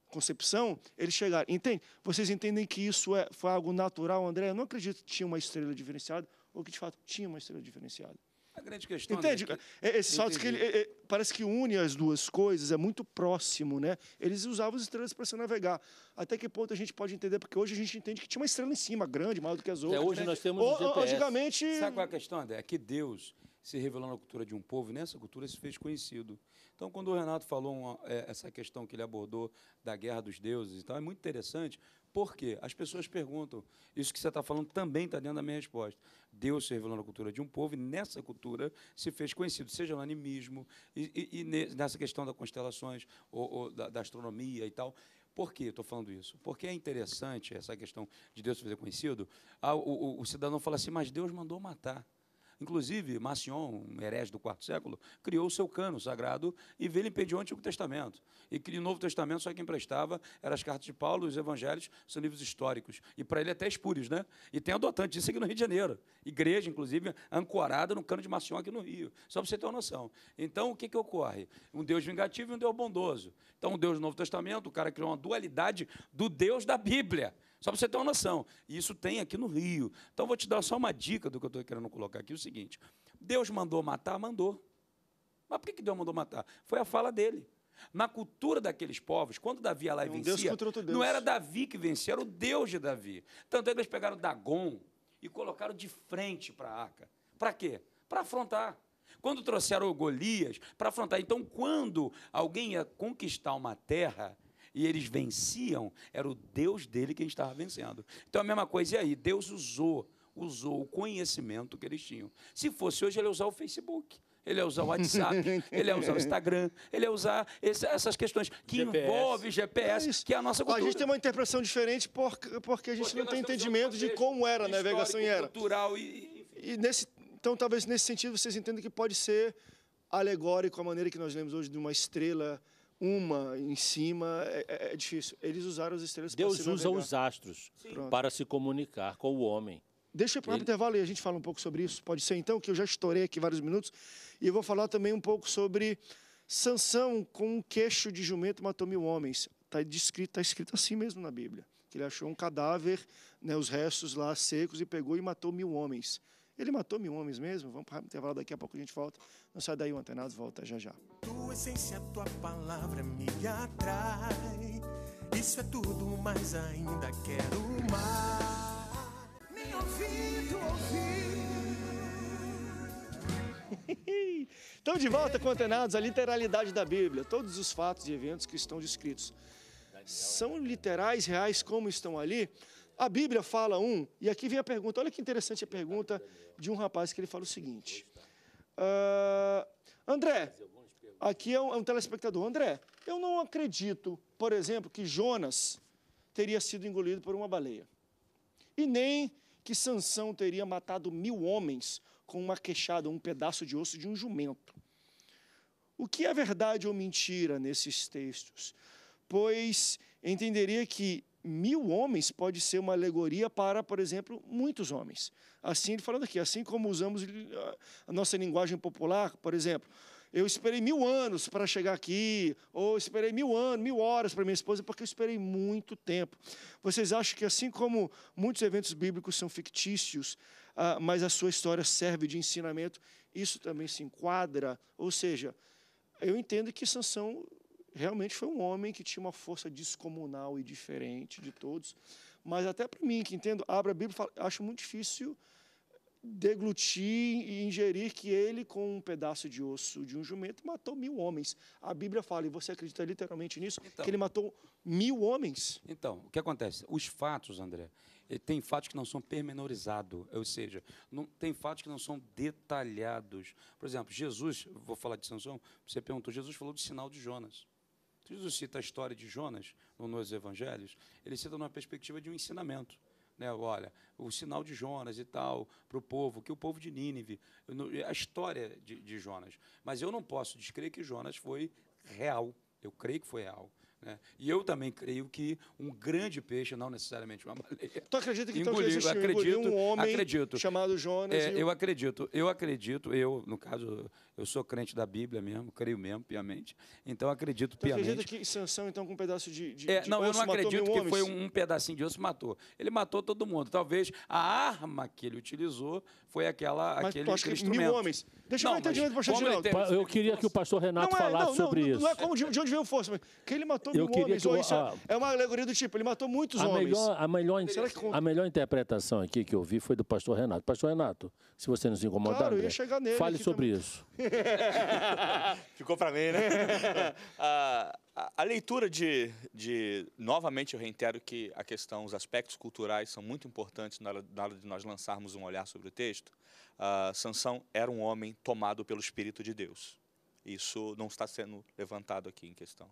concepção, eles chegaram. Entende? Vocês entendem que isso é, foi algo natural, André? Eu não acredito que tinha uma estrela diferenciada, ou que de fato tinha uma estrela diferenciada. A grande questão. Entende? É é, esse Esses saltos que ele, é, é, parece que une as duas coisas, é muito próximo, né? Eles usavam as estrelas para se navegar. Até que ponto a gente pode entender? Porque hoje a gente entende que tinha uma estrela em cima, grande, maior do que as é, outras. É, hoje né? nós temos. Ou, um antigamente. Sabe qual é a questão, André? É que Deus se revelou na cultura de um povo, e nessa cultura se fez conhecido. Então, quando o Renato falou uma, é, essa questão que ele abordou da guerra dos deuses e tal, é muito interessante, porque as pessoas perguntam, isso que você está falando também está dentro da minha resposta. Deus se revelou na cultura de um povo, e nessa cultura se fez conhecido, seja no animismo, e, e, e nessa questão das constelações, ou, ou da, da astronomia e tal. Por que estou falando isso? Porque é interessante essa questão de Deus se fazer conhecido. Ah, o, o, o, cidadão fala assim, mas Deus mandou matar. Inclusive, Macion, um herege do quarto século, criou o seu cano sagrado e impedir o Antigo Testamento. E que o Novo Testamento só quem prestava eram as cartas de Paulo, os evangelhos, são livros históricos. E para ele é até espúrios, né? E tem adotante disso aqui no Rio de Janeiro. Igreja, inclusive, ancorada no cano de Macion aqui no Rio. Só para você ter uma noção. Então, o que, que ocorre? Um Deus vingativo e um Deus bondoso. Então, um Deus do Novo Testamento, o cara criou uma dualidade do Deus da Bíblia. Só para você ter uma noção. E isso tem aqui no Rio. Então vou te dar só uma dica do que eu estou querendo colocar aqui: é o seguinte. Deus mandou matar, mandou. Mas por que, que Deus mandou matar? Foi a fala dele. Na cultura daqueles povos, quando Davi ia lá e vencia, não era Davi que vencia, era o Deus de Davi. Tanto é que eles pegaram Dagon e colocaram de frente para a Aca. Para quê? Para afrontar. Quando trouxeram Golias, para afrontar. Então, quando alguém ia conquistar uma terra, e eles venciam, era o Deus dele quem estava vencendo. Então a mesma coisa, e aí? Deus usou, usou o conhecimento que eles tinham. Se fosse hoje, ele ia usar o Facebook. Ele ia usar o WhatsApp, <laughs> ele ia usar o Instagram, ele ia usar esse, essas questões que envolvem GPS, é que é a nossa cultura. A gente tem uma interpretação diferente porque, porque a gente porque não tem entendimento de como era a navegação e era. Cultural e, e, e nesse, então, talvez nesse sentido, vocês entendam que pode ser alegórico a maneira que nós lemos hoje de uma estrela uma em cima, é, é, é difícil. Eles usaram as estrelas Deus para se usa navegar. os astros para se comunicar com o homem. Deixa para o Ele... intervalo e a gente fala um pouco sobre isso. Pode ser então, que eu já estourei aqui vários minutos. E vou falar também um pouco sobre Sansão com um queixo de jumento matou mil homens. Está escrito, tá escrito assim mesmo na Bíblia. Que ele achou um cadáver, né, os restos lá secos, e pegou e matou mil homens. Ele matou mil homens mesmo. Vamos para o intervalo, daqui a pouco a gente volta. Não sai daí, o Antenados volta já já. Tua essência, tua palavra me atrai. Isso é tudo, mas ainda quero mais. Nem ouvido ouvir. <laughs> Estamos de volta com Antenados, a literalidade da Bíblia. Todos os fatos e eventos que estão descritos são literais, reais, como estão ali. A Bíblia fala um, e aqui vem a pergunta. Olha que interessante a pergunta de um rapaz que ele fala o seguinte: uh, André, aqui é um, é um telespectador. André, eu não acredito, por exemplo, que Jonas teria sido engolido por uma baleia, e nem que Sansão teria matado mil homens com uma queixada, um pedaço de osso de um jumento. O que é verdade ou mentira nesses textos? Pois entenderia que mil homens pode ser uma alegoria para, por exemplo, muitos homens. Assim, ele falando aqui, assim como usamos eh, a nossa linguagem popular, por exemplo, eu esperei mil anos para chegar aqui, ou esperei mil anos, mil horas para minha esposa, porque eu esperei muito tempo. Vocês acham que, assim como muitos eventos bíblicos são fictícios, ah, mas a sua história serve de ensinamento, isso também se enquadra? Ou seja, eu entendo que Sansão realmente foi um homem que tinha uma força descomunal e diferente de todos. Mas até para mim, que entendo, abre a Bíblia, falo, acho muito difícil deglutir e ingerir que ele, com um pedaço de osso de um jumento, matou mil homens. A Bíblia fala, e você acredita literalmente nisso, então, que ele matou mil homens. Então, o que acontece? Os fatos, André, tem fatos que não são pormenorizados, ou seja, não, tem fatos que não são detalhados. Por exemplo, Jesus, vou falar de Sansão, você perguntou, Jesus falou do sinal de Jonas. Jesus cita a história de Jonas nos Evangelhos, ele cita numa perspectiva de um ensinamento. Né, olha, o sinal de Jonas e tal, para o povo, que o povo de Nínive, a história de, de Jonas. Mas eu não posso descrever que Jonas foi real. Eu creio que foi real. Né? E eu também creio que um grande peixe, não necessariamente uma baleia. Tu acredita que então engoliu, então existiu, acredito, um homem acredito. chamado Jonas? É, e... Eu acredito, eu acredito, eu, no caso, eu sou crente da Bíblia mesmo, creio mesmo, piamente. Então acredito tu piamente. acredita que Sansão, então, com um pedaço de, de, é, de não, osso, eu não acredito que foi um, um pedacinho de osso matou. Ele matou todo mundo. Talvez a arma que ele utilizou foi aquela, mas aquele, acho aquele mil homens. Deixa não, eu entender, pastor Eu queria que o pastor Renato não é, falasse não, sobre isso. Não é como de, de onde veio o força, mas que ele matou matou eu mil queria homens. Que eu, é, é uma alegoria do tipo, ele matou muitos a homens. Melhor, a, melhor, é a melhor interpretação aqui que eu vi foi do pastor Renato. Pastor Renato, se você não se incomodar, claro, André, fale sobre também. isso. <laughs> Ficou para mim, né? <laughs> a, a, leitura de, de, novamente eu reitero que a questão, os aspectos culturais são muito importantes na hora, na hora de nós lançarmos um olhar sobre o texto. Uh, Sansão era um homem tomado pelo Espírito de Deus. Isso não está sendo levantado aqui em questão.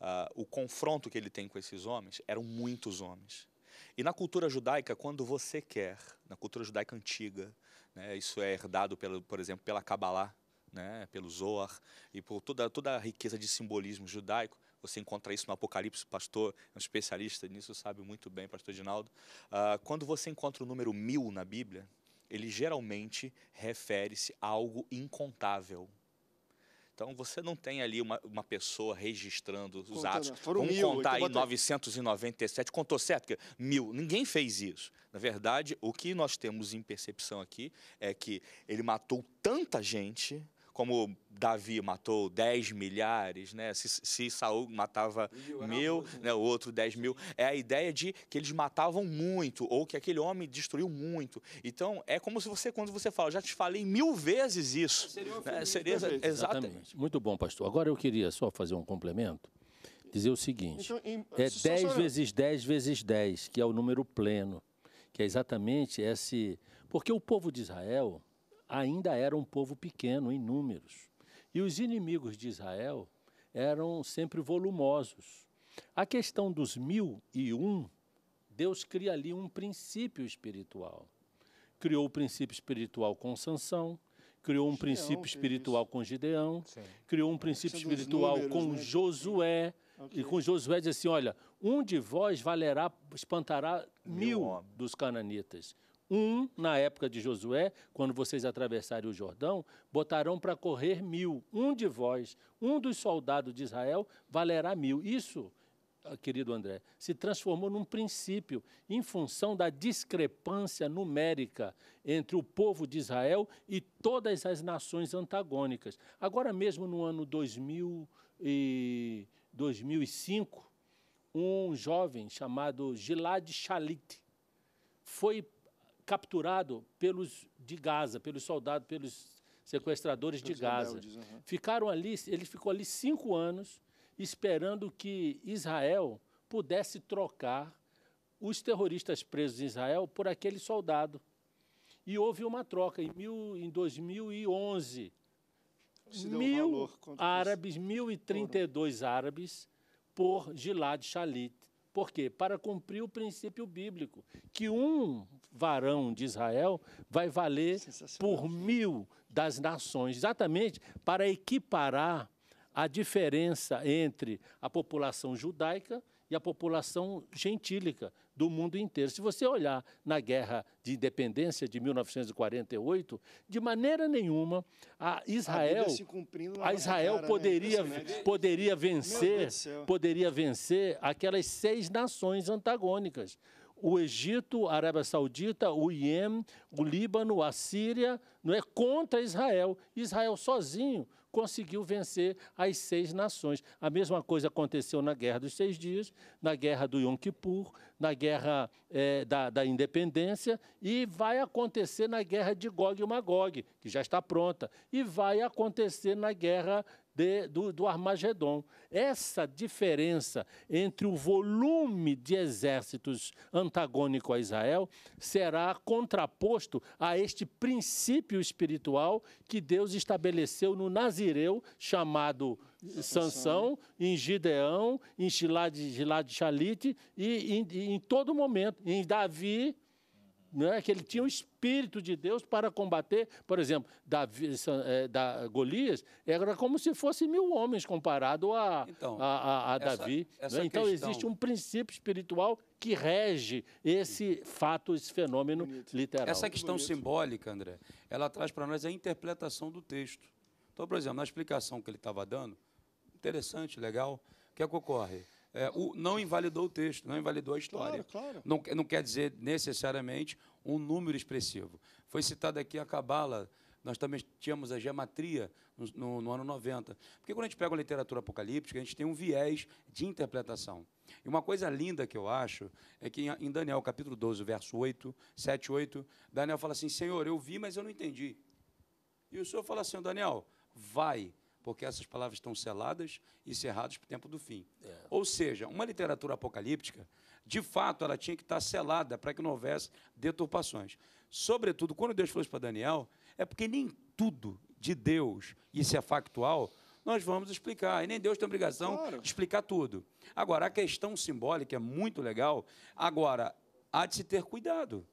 Ah, o confronto que ele tem com esses homens eram muitos homens. E na cultura judaica, quando você quer, na cultura judaica antiga, né, isso é herdado, pelo, por exemplo, pela Kabbalah, né, pelo Zohar e por toda, toda a riqueza de simbolismo judaico. Você encontra isso no Apocalipse, o pastor é um especialista nisso, sabe muito bem, pastor Dinaldo. Uh, ah, quando você encontra o número mil na Bíblia, ele geralmente refere-se a algo incontável. Então você não tem ali uma, uma pessoa registrando os atos. Foram Vamos mil, contar então aí 997, contou certo? Porque mil, ninguém fez isso. Na verdade, o que nós temos em percepção aqui é que ele matou tanta gente como Davi matou 10 milhares, né? se, se Saul matava mil, né? né? o outro 10 mil. É a ideia de que eles matavam muito, ou que aquele homem destruiu muito. Então, é como se você, quando você fala, já te falei mil vezes isso. Seria, né? Seria exatamente. exatamente. Muito bom, pastor. Agora eu queria só fazer um complemento. Dizer o seguinte, então, em, é 10 vezes 10 vezes 10, que é o número pleno, que é exatamente esse... Porque o povo de Israel, ainda era um povo pequeno em números. E os inimigos de Israel eram sempre volumosos. A questão dos mil e um, Deus cria ali um princípio espiritual. Criou o princípio espiritual com Sansão, criou um Gideão, princípio espiritual com Gideão, Sim. criou um princípio espiritual números, com né? Josué. Okay. E com Josué diz assim: olha, um de vós valerá, espantará mil, mil dos cananitas. Um, na época de Josué, quando vocês atravessarem o Jordão, botarão para correr mil. Um de vós, um dos soldados de Israel, valerá mil. Isso, ah, querido André, se transformou num princípio em função da discrepância numérica entre o povo de Israel e todas as nações antagônicas. Agora mesmo no ano 2000 e 2005, um jovem chamado Gilad Shalit foi capturado pelos de Gaza, pelos soldados, pelos sequestradores de Gaza. Ficaram ali, ele ficou ali cinco anos esperando que Israel pudesse trocar os terroristas presos em Israel por aquele soldado. E houve uma troca em, mil, em 2011. Se mil um árabes, 1.032 árabes por Gilad Shalit, por quê? Para cumprir o princípio bíblico, que um varão de Israel vai valer por mil das nações, exatamente para equiparar a diferença entre a população judaica e a população gentílica do mundo inteiro. Se você olhar na Guerra de Independência de 1948, de maneira nenhuma a Israel, a, a Israel cara, poderia, né? poderia vencer, poderia vencer aquelas seis nações antagônicas o Egito, a Arábia Saudita, o Iêmen, o Líbano, a Síria, não é contra Israel. Israel sozinho conseguiu vencer as seis nações. A mesma coisa aconteceu na Guerra dos Seis Dias, na Guerra do Yom Kippur, na Guerra é, da, da Independência e vai acontecer na Guerra de Gog e Magog, que já está pronta, e vai acontecer na Guerra de, do, do Armagedon. Essa diferença entre o volume de exércitos antagônico a Israel será contraposto a este princípio espiritual que Deus estabeleceu no Nazireu, chamado Sansão, em Gideão, em Gilad, Gilad Shalite e em, em todo momento, em Davi né, que ele tinha o Espírito de Deus para combater, por exemplo, Davi, eh, da Golias, era como se fosse mil homens comparado a, então, a, a, a essa, Davi. Né? Essa né? Então questão... existe um princípio espiritual que rege esse fato, esse fenômeno Bonito. literal. Essa questão Bonito. simbólica, André, ela traz para nós a interpretação do texto. Então, por exemplo, na explicação que ele estava dando, interessante, legal, o que, é que ocorre? é, o, não invalidou o texto, não invalidou a história. Claro, claro. Não, não quer dizer necessariamente um número expressivo. Foi citada aqui a cabala, nós também tínhamos a gematria no, no, no ano 90. Porque quando a gente pega a literatura apocalíptica, a gente tem um viés de interpretação. E uma coisa linda que eu acho é que em Daniel, capítulo 12, verso 8, 7, 8, Daniel fala assim: Senhor, eu vi, mas eu não entendi. E o Senhor fala assim: Daniel, vai porque essas palavras estão seladas e cerradas para o tempo do fim. É. Ou seja, uma literatura apocalíptica, de fato, ela tinha que estar tá selada para que não houvesse deturpações. Sobretudo, quando Deus falou isso para Daniel, é porque nem tudo de Deus, isso é factual, nós vamos explicar. E nem Deus tem obrigação claro. de explicar tudo. Agora, a questão simbólica é muito legal. Agora, há de se ter cuidado.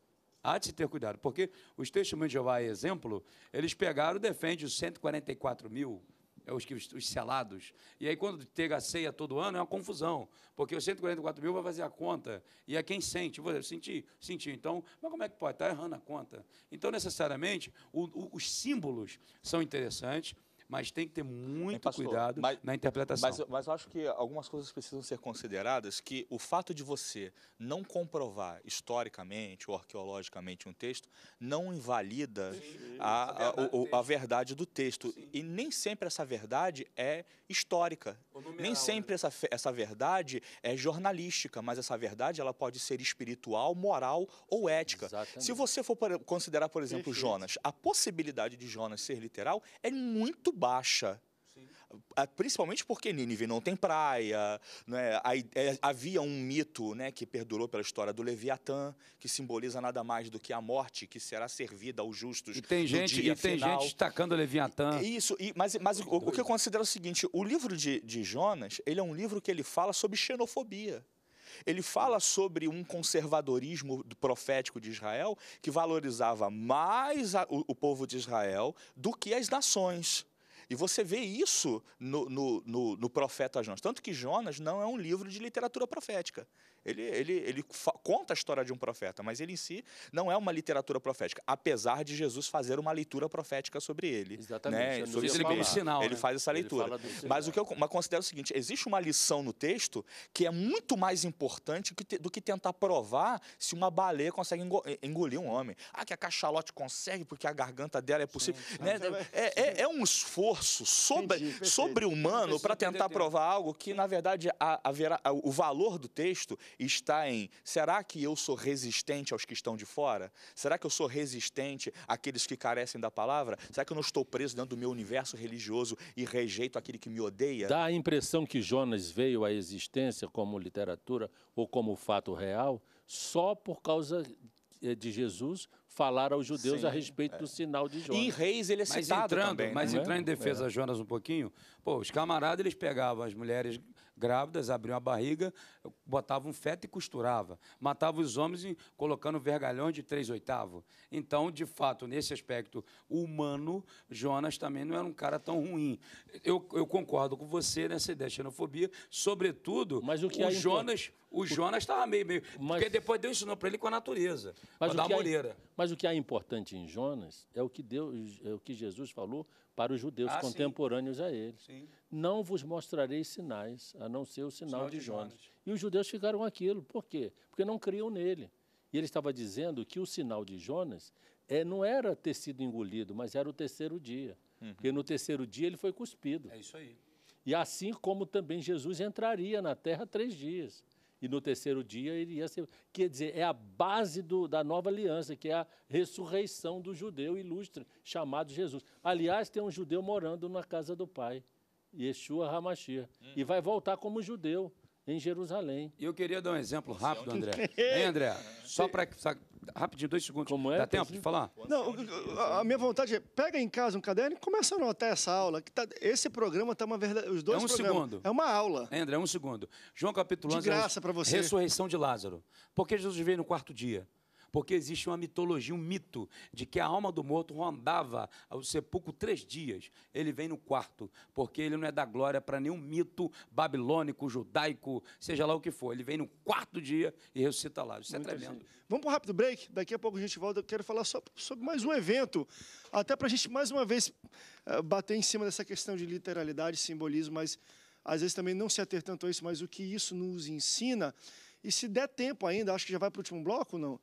Há de se ter cuidado, porque os testemunhos de Jeová, exemplo, eles pegaram, defende os 144 mil é os, que, os selados. E aí, quando chega a ceia todo ano, é uma confusão, porque os 144 mil vai fazer a conta, e é quem sente. Você senti, Então, mas como é que pode? Está errando a conta. Então, necessariamente, o, o, os símbolos são interessantes, mas tem que ter muito pastor, cuidado mas, na interpretação. Mas, mas eu acho que algumas coisas precisam ser consideradas, que o fato de você não comprovar historicamente ou arqueologicamente um texto, não invalida Sim, a, a, a, verdade a, verdade do texto. Sim. E nem sempre essa verdade é histórica. nem né? sempre essa, essa verdade é jornalística, mas essa verdade ela pode ser espiritual, moral ou ética. Exatamente. Se você for considerar, por exemplo, Perfeito. Jonas, a possibilidade de Jonas ser literal é muito baixa. É, principalmente porque Nínive não tem praia, né? É, havia um mito né, que perdurou pela história do Leviatã, que simboliza nada mais do que a morte que será servida aos justos. E tem gente, e tem final. gente destacando Leviatã. Isso, e, mas, mas o, o, que eu considero é o seguinte: o livro de, de Jonas ele é um livro que ele fala sobre xenofobia. Ele fala sobre um conservadorismo profético de Israel que valorizava mais a, o, o povo de Israel do que as nações. E você vê isso no, no, no, no profeta Jonas. Tanto que Jonas não é um livro de literatura profética. Ele, ele, ele conta a história de um profeta, mas ele em si não é uma literatura profética, apesar de Jesus fazer uma leitura profética sobre ele. Exatamente. Né? Sobre ele, né? faz essa leitura. Mas o que eu mas considero o seguinte: existe uma lição no texto que é muito mais importante do que tentar provar se uma baleia consegue eh, engolir um homem. Ah, que a cachalote consegue porque a garganta dela é possível. Sim, né? É, é, é, é, um esforço sobre-humano sobre para tentar provar algo que, na verdade, a, a, a, o valor do texto está em: será que eu sou resistente aos que estão de fora? Será que eu sou resistente àqueles que carecem da palavra? Será que eu não estou preso dentro do meu universo religioso e rejeito aquele que me odeia? Dá a impressão que Jonas veio à existência como literatura ou como fato real só por causa eh, de Jesus falar aos judeus Sim, a respeito é. do sinal de Jonas. E Reis ele é mas citado entrando, também. Mas é? entrando em defesa é. Jonas um pouquinho, pô, os camaradas eles pegavam as mulheres grávidas, abriam a barriga, botavam um feto e costurava, Matavam os homens colocando vergalhão de três oitavos. Então, de fato, nesse aspecto humano, Jonas também não era um cara tão ruim. Eu, eu concordo com você nessa ideia de xenofobia, sobretudo Mas o, que o é Jonas... O Jonas estava meio, meio. Mas, porque depois Deus ensinou para ele com a natureza, mas com a da é moleira. Mas o que é importante em Jonas é o que Deus, é o que Jesus falou para os judeus ah, contemporâneos sim. a ele. Sim. Não vos mostrarei sinais, a não ser o sinal, sinal de, de Jonas. Jonas. E os judeus ficaram com aquilo. Por quê? Porque não criam nele. E ele estava dizendo que o sinal de Jonas é, não era ter sido engolido, mas era o terceiro dia. Uhum. Porque no terceiro dia ele foi cuspido. É isso aí. E assim como também Jesus entraria na terra três dias e no terceiro dia ele ia ser. Quer dizer, é a base do, da nova aliança, que é a ressurreição do judeu ilustre chamado Jesus. Aliás, tem um judeu morando na casa do Pai, Yeshua Hamashia, hum. e vai voltar como judeu em Jerusalém. E eu queria dar um exemplo é rápido, André. <laughs> Hein, André? Só para rapidinho, dois segundos. Como é? Dá tempo de falar? Não, a minha vontade é, pega em casa um caderno e começa a anotar essa aula. Que tá, esse programa está uma verdade. Os dois é um segundo. É uma aula. É, André, é um segundo. João capítulo 11. De graça para você. Ressurreição de Lázaro. Porque Jesus veio no quarto dia porque existe uma mitologia, um mito, de que a alma do morto rondava o sepulcro três dias. Ele vem no quarto, porque ele não é da glória para nenhum mito babilônico, judaico, seja lá o que for. Ele vem no quarto dia e ressuscita lá. Isso é Muito é tremendo. Assim. Vamos para um rápido break. Daqui a pouco a gente volta. Eu quero falar só sobre mais um evento, até para a gente mais uma vez eh, bater em cima dessa questão de literalidade, simbolismo, mas às vezes também não se ater tanto a isso, mas o que isso nos ensina. E se der tempo ainda, acho que já vai para o último bloco, não?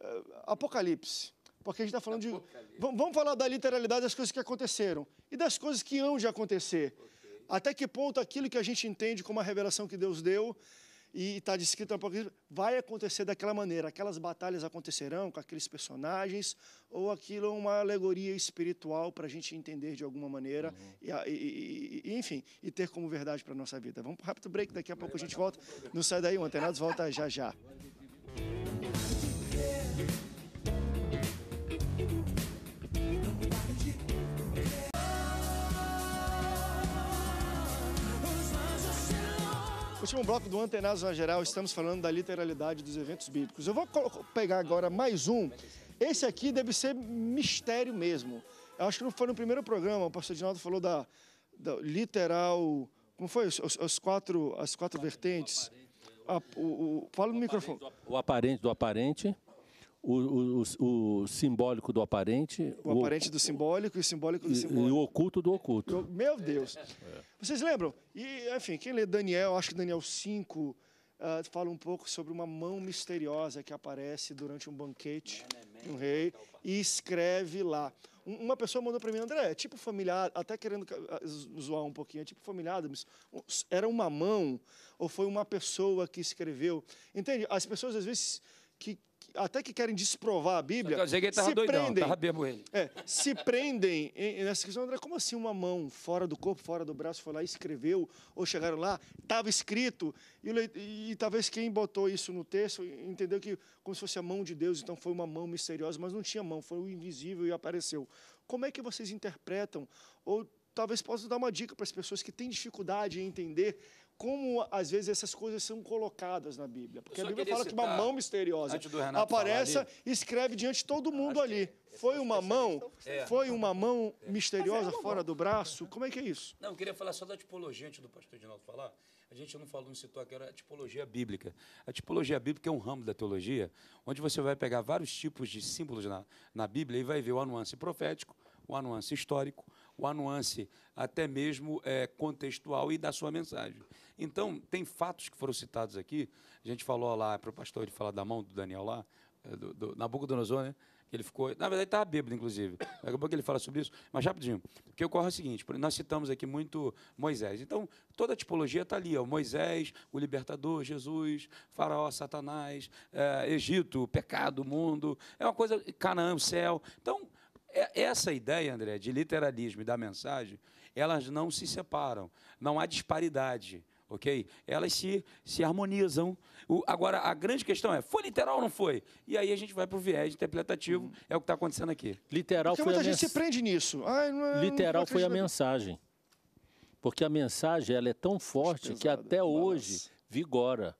Eh, apocalipse, porque a gente está falando de. Vamos falar da literalidade das coisas que aconteceram e das coisas que hão de acontecer. Okay. Até que ponto aquilo que a gente entende como a revelação que Deus deu e está descrito no Apocalipse vai acontecer daquela maneira. Aquelas batalhas acontecerão com aqueles personagens ou aquilo é uma alegoria espiritual para a gente entender de alguma maneira uhum. e, e, e, enfim, e ter como verdade para a nossa vida. Vamos para um rápido break, daqui a pouco a gente volta. Não sai daí, o Antenados volta já já. último bloco do Antenados na Geral, estamos falando da literalidade dos eventos bíblicos. Eu vou pegar agora mais um. Esse aqui deve ser mistério mesmo. Eu acho que foi no primeiro programa, o pastor Dinaldo falou da, da literal... Como foi? Os, os quatro, as quatro vertentes. o, o, fala no microfone. o aparente do aparente o, o, o, simbólico do aparente. O, o aparente do simbólico e o simbólico do simbólico. E, o oculto do oculto. Meu Deus. É. Vocês lembram? E, enfim, quem lê Daniel, acho que Daniel 5 uh, ah, fala um pouco sobre uma mão misteriosa que aparece durante um banquete de um rei e escreve lá. Uma pessoa mandou para mim, André, é tipo familiar, até querendo ah, zoar um pouquinho, é tipo familiar, mas era uma mão ou foi uma pessoa que escreveu? Entende? As pessoas às vezes que até que querem desprovar a Bíblia, que ele se doidão, prendem. Tava bebo ele. É, se prendem nessa questão, André, como assim uma mão fora do corpo, fora do braço, foi lá e escreveu, ou chegaram lá, estava escrito, e, e, e, talvez quem botou isso no texto entendeu que como se fosse a mão de Deus, então foi uma mão misteriosa, mas não tinha mão, foi o invisível e apareceu. Como é que vocês interpretam? Ou talvez possa dar uma dica para as pessoas que têm dificuldade em entender como às vezes essas coisas são colocadas na Bíblia. Porque a Bíblia fala que uma mão misteriosa aparece e escreve diante de todo mundo ali. É é. Foi uma mão, foi é. uma mão misteriosa fora do braço? Como é que é isso? Não, eu queria falar só da tipologia antes do pastor Edinaldo falar. A gente não falou, não citou aqui, era a tipologia bíblica. A tipologia bíblica é um ramo da teologia onde você vai pegar vários tipos de símbolos na, na Bíblia e vai ver o anuance profético, o anuance histórico, o a nuance até mesmo é, contextual e da sua mensagem. Então, tem fatos que foram citados aqui. A gente falou lá para o pastor de falar da mão do Daniel lá, é, do, do Nabucodonosor, né? que ele ficou. Na verdade, estava bêbado, inclusive. Daqui a pouco ele fala sobre isso. Mas rapidinho, porque que ocorre o seguinte: nós citamos aqui muito Moisés. Então, toda a tipologia está ali: ó, Moisés, o libertador, Jesus, Faraó, Satanás, é, Egito, pecado, mundo. É uma coisa. Canaã, o céu. Então, é, essa ideia, André, de literalismo e da mensagem, elas não se separam, não há disparidade, ok? Elas se, se harmonizam. O, agora, a grande questão é, foi literal ou não foi? E aí a gente vai para o viés interpretativo, hum. é o que está acontecendo aqui. Literal Porque foi muita a gente mens... se prende nisso. Ai, não, é, literal não foi a mensagem. Porque a mensagem ela é tão forte Despesada, que até hoje vigora.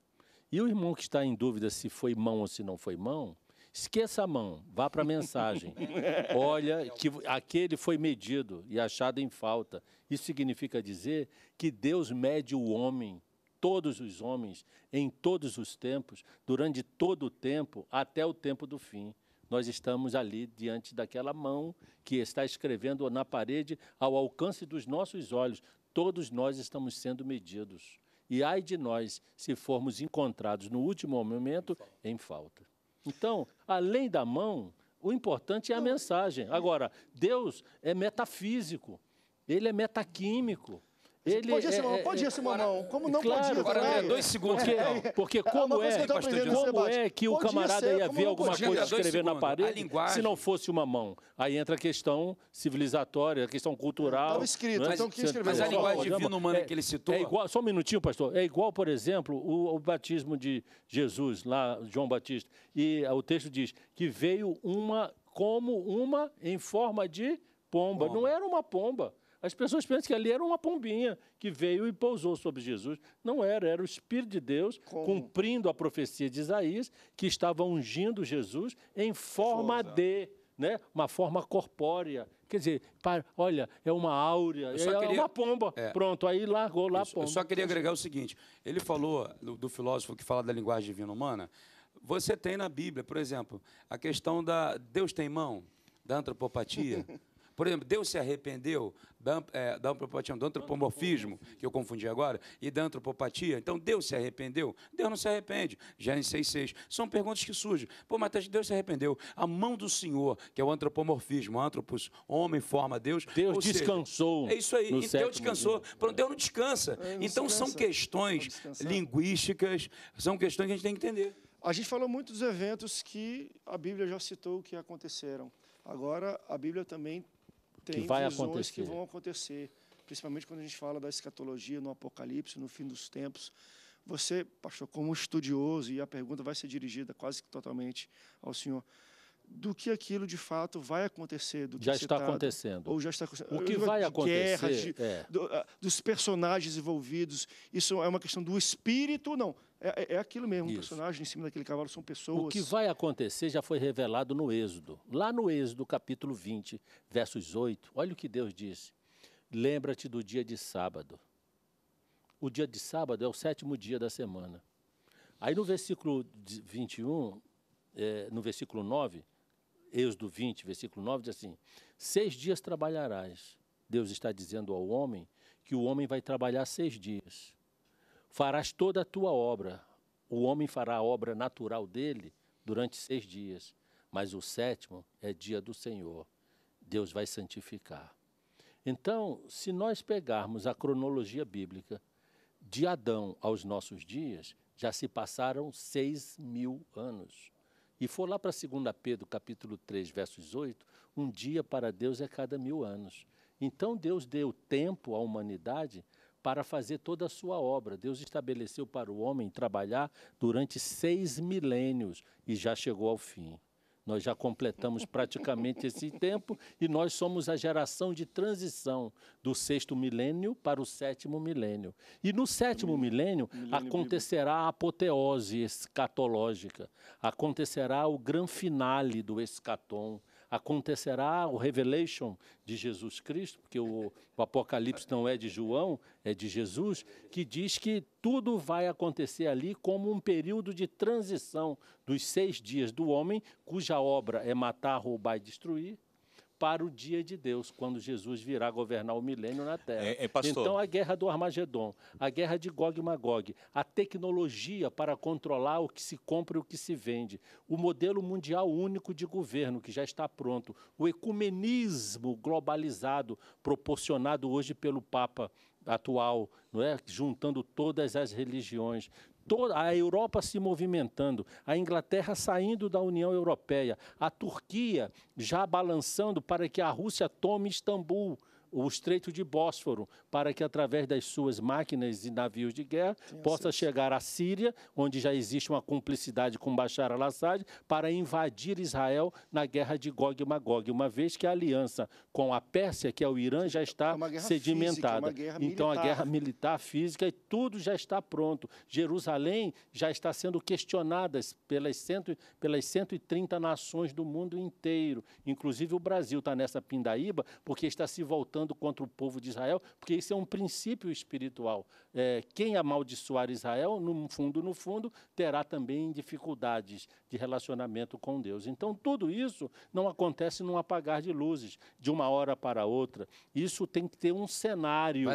E o irmão que está em dúvida se foi mão ou se não foi mão, Esqueça a mão, vá para a mensagem. <laughs> Olha que aquele foi medido e achado em falta. Isso significa dizer que Deus mede o homem, todos os homens, em todos os tempos, durante todo o tempo, até o tempo do fim. Nós estamos ali diante daquela mão que está escrevendo na parede ao alcance dos nossos olhos. Todos nós estamos sendo medidos. E ai de nós se formos encontrados no último momento em falta. Então, além da mão, o importante é a mensagem. É Agora, Deus é metafísico, ele é metaquímico. Ele podia ser mão, podia ser mamão. Como não claro, podia agora é dois segundos, porque, então. porque <laughs> é como, é, como é que o camarada ser, ia ver alguma coisa escrever na parede se não fosse uma mão, Aí entra a questão civilizatória, a questão cultural. Estava escrito, né? então que escreveu? Mas a linguagem divina humana é, que ele citou... É igual, só um minutinho, pastor. É igual, por exemplo, o, o batismo de Jesus, lá, João Batista. E o texto diz que veio uma como uma em forma de pomba. pomba. Não era uma pomba. As pessoas pensam que ali era uma pombinha que veio e pousou sobre Jesus. Não era, era o Espírito de Deus Como? cumprindo a profecia de Isaías, que estava ungindo Jesus em forma Forza. de. Né? Uma forma corpórea. Quer dizer, para, olha, é uma áurea, é queria... uma pomba. É. Pronto, aí largou lá a pomba. Eu só queria agregar o seguinte: ele falou do, do filósofo que fala da linguagem divina humana. Você tem na Bíblia, por exemplo, a questão da Deus tem mão, da antropopatia. <laughs> Por exemplo, Deus se arrependeu da, é, da antropopatia, do antropomorfismo, que eu confundi agora, e da antropopatia. Então, Deus se arrependeu? Deus não se arrepende. Gênesis 6,6. São perguntas que surgem. Pô, até tá, Deus se arrependeu. A mão do Senhor, que é o antropomorfismo, antropos, homem, forma, Deus. Deus descansou. é isso aí. então Deus descansou. Pronto, Deus não descansa. não então, descansa. são questões linguísticas, são questões que a gente tem que entender. A gente falou muito dos eventos que a Bíblia já citou que aconteceram. Agora, a Bíblia também tem que vai acontecer. que vão acontecer, principalmente quando a gente fala da escatologia no Apocalipse, no fim dos tempos. Você, pastor, como estudioso, e a pergunta vai ser dirigida quase que totalmente ao senhor, do que aquilo de fato vai acontecer, do que já está tá acontecendo, ou já está acontecendo, o que vai de acontecer, guerra, de, é. do, ah, dos personagens envolvidos, isso é uma questão do espírito, não? É, é, é aquilo mesmo, o um personagem em cima daquele cavalo são pessoas. O que vai acontecer já foi revelado no Êxodo. Lá no Êxodo, capítulo 20, versos 8, olha o que Deus disse. Lembra-te do dia de sábado. O dia de sábado é o sétimo dia da semana. Aí no versículo 21, é, no versículo 9, Êxodo 20, versículo 9, diz assim: Seis dias trabalharás. Deus está dizendo ao homem que o homem vai trabalhar seis dias farás toda a tua obra. O homem fará a obra natural dele durante seis dias, mas o sétimo é dia do Senhor. Deus vai santificar. Então, se nós pegarmos a cronologia bíblica de Adão aos nossos dias, já se passaram seis mil anos. E for lá para 2 Pedro, capítulo 3, versos 8, um dia para Deus é cada mil anos. Então Deus deu tempo à humanidade para fazer toda a sua obra. Deus estabeleceu para o homem trabalhar durante seis milênios e já chegou ao fim. Nós já completamos praticamente esse <laughs> tempo e nós somos a geração de transição do sexto milênio para o sétimo milênio. E no sétimo milênio, milênio acontecerá a apoteose escatológica, acontecerá o gran finale do escatom, acontecerá o revelation de Jesus Cristo, porque o, o, Apocalipse não é de João, é de Jesus, que diz que tudo vai acontecer ali como um período de transição dos seis dias do homem, cuja obra é matar, roubar e destruir, para o dia de Deus, quando Jesus virá governar o milênio na Terra. É, é, então, a guerra do Armagedon, a guerra de Gog e Magog, a tecnologia para controlar o que se compra e o que se vende, o modelo mundial único de governo que já está pronto, o ecumenismo globalizado proporcionado hoje pelo Papa atual, não é? juntando todas as religiões, toda a Europa se movimentando, a Inglaterra saindo da União Europeia, a Turquia já balançando para que a Rússia tome Istambul o Estreito de Bósforo, para que através das suas máquinas e navios de guerra Sim, possa chegar à Síria, onde já existe uma cumplicidade com Bashar al-Assad, para invadir Israel na guerra de Gog e Magog, uma vez que a aliança com a Pérsia, que é o Irã, já está é, é sedimentada. Física, então a guerra militar, física e tudo já está pronto. Jerusalém já está sendo questionada pelas, cento, pelas 130 nações do mundo inteiro, inclusive o Brasil está nessa pindaíba porque está se voltando lutando contra o povo de Israel, porque isso é um princípio espiritual é, quem amaldiçoar Israel, no fundo, no fundo, terá também dificuldades de relacionamento com Deus. Então, tudo isso não acontece num apagar de luzes, de uma hora para outra. Isso tem que ter um cenário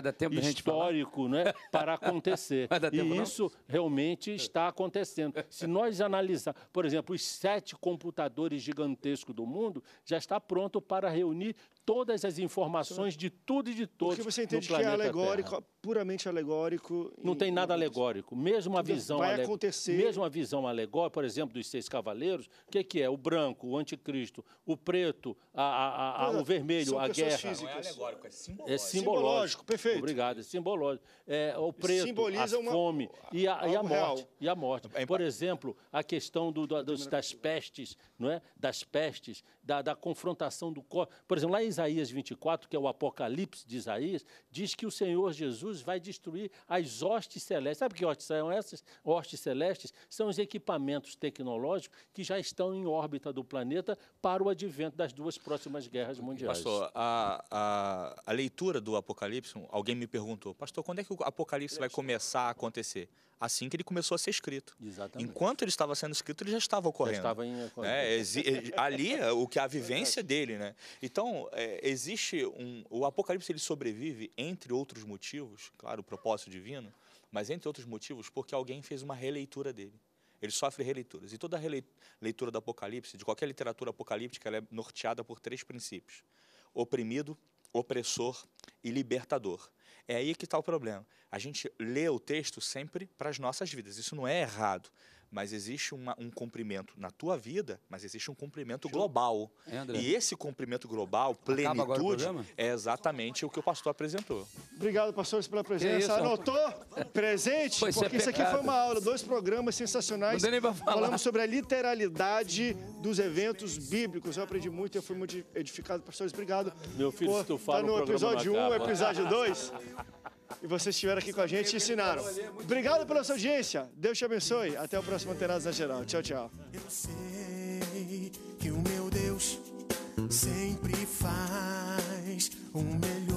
histórico né, para acontecer. <laughs> e não? isso realmente está acontecendo. Se nós analisar, por exemplo, os sete computadores gigantescos do mundo, já está pronto para reunir todas as informações de tudo e de todos. Porque você entende que é alegórico, puramente alegórico alegórico. Não tem nada alegórico. Mesmo a visão vai aleg... acontecer. Mesmo a visão alegórica, por exemplo, dos seis cavaleiros, o que, que, é? O branco, o anticristo, o preto, a, a, a, o vermelho, a guerra. Físicas. Não é alegórico, é simbológico. É simbológico, simbológico perfeito. Obrigado, é simbológico. É, o preto, Simboliza a fome e, a, e a morte. Real. E a morte. É por exemplo, a questão do, do, dos, das pestes, não é? Das pestes, da, da confrontação do corpo. Por exemplo, lá em Isaías 24, que é o Apocalipse de Isaías, diz que o Senhor Jesus vai destruir as hostes celestes. Sabe que hostes são essas? Hostes celestes são os equipamentos tecnológicos que já estão em órbita do planeta para o advento das duas próximas guerras mundiais. Pastor, a, a, a leitura do Apocalipse, alguém me perguntou, pastor, quando é que o Apocalipse vai começar a acontecer? assim que ele começou a ser escrito. Exatamente. Enquanto ele estava sendo escrito, ele já estava ocorrendo. Já estava em... É, é, ali é o que é a vivência dele, né? Então é, existe um, o Apocalipse ele sobrevive entre outros motivos, claro, o propósito processo divino, mas entre outros motivos, porque alguém fez uma releitura dele. Ele sofre releituras. E toda leitura do Apocalipse, de qualquer literatura apocalíptica, ela é norteada por três princípios: oprimido, opressor e libertador. É aí que está o problema. A gente lê o texto sempre para as nossas vidas. Isso não é errado mas existe uma, um cumprimento na tua vida, mas existe um cumprimento global. É, e esse cumprimento global, plenitude, é exatamente o que o pastor apresentou. Obrigado, pastores, pela presença. Isso, Anotou? Presente? porque é, isso aqui foi uma aula, dois programas sensacionais. Falamos sobre a literalidade dos eventos bíblicos. Eu aprendi muito, eu fui muito edificado. Pastores, obrigado. Meu filho, Pô, se tu fala tá no episódio 1, um, episódio 2. E vocês estiveram aqui com a gente e ensinaram. Obrigado pela sua audiência. Deus te abençoe. Até o próximo Antenados na Geral. Tchau, tchau. Eu sei que o meu Deus sempre faz o melhor.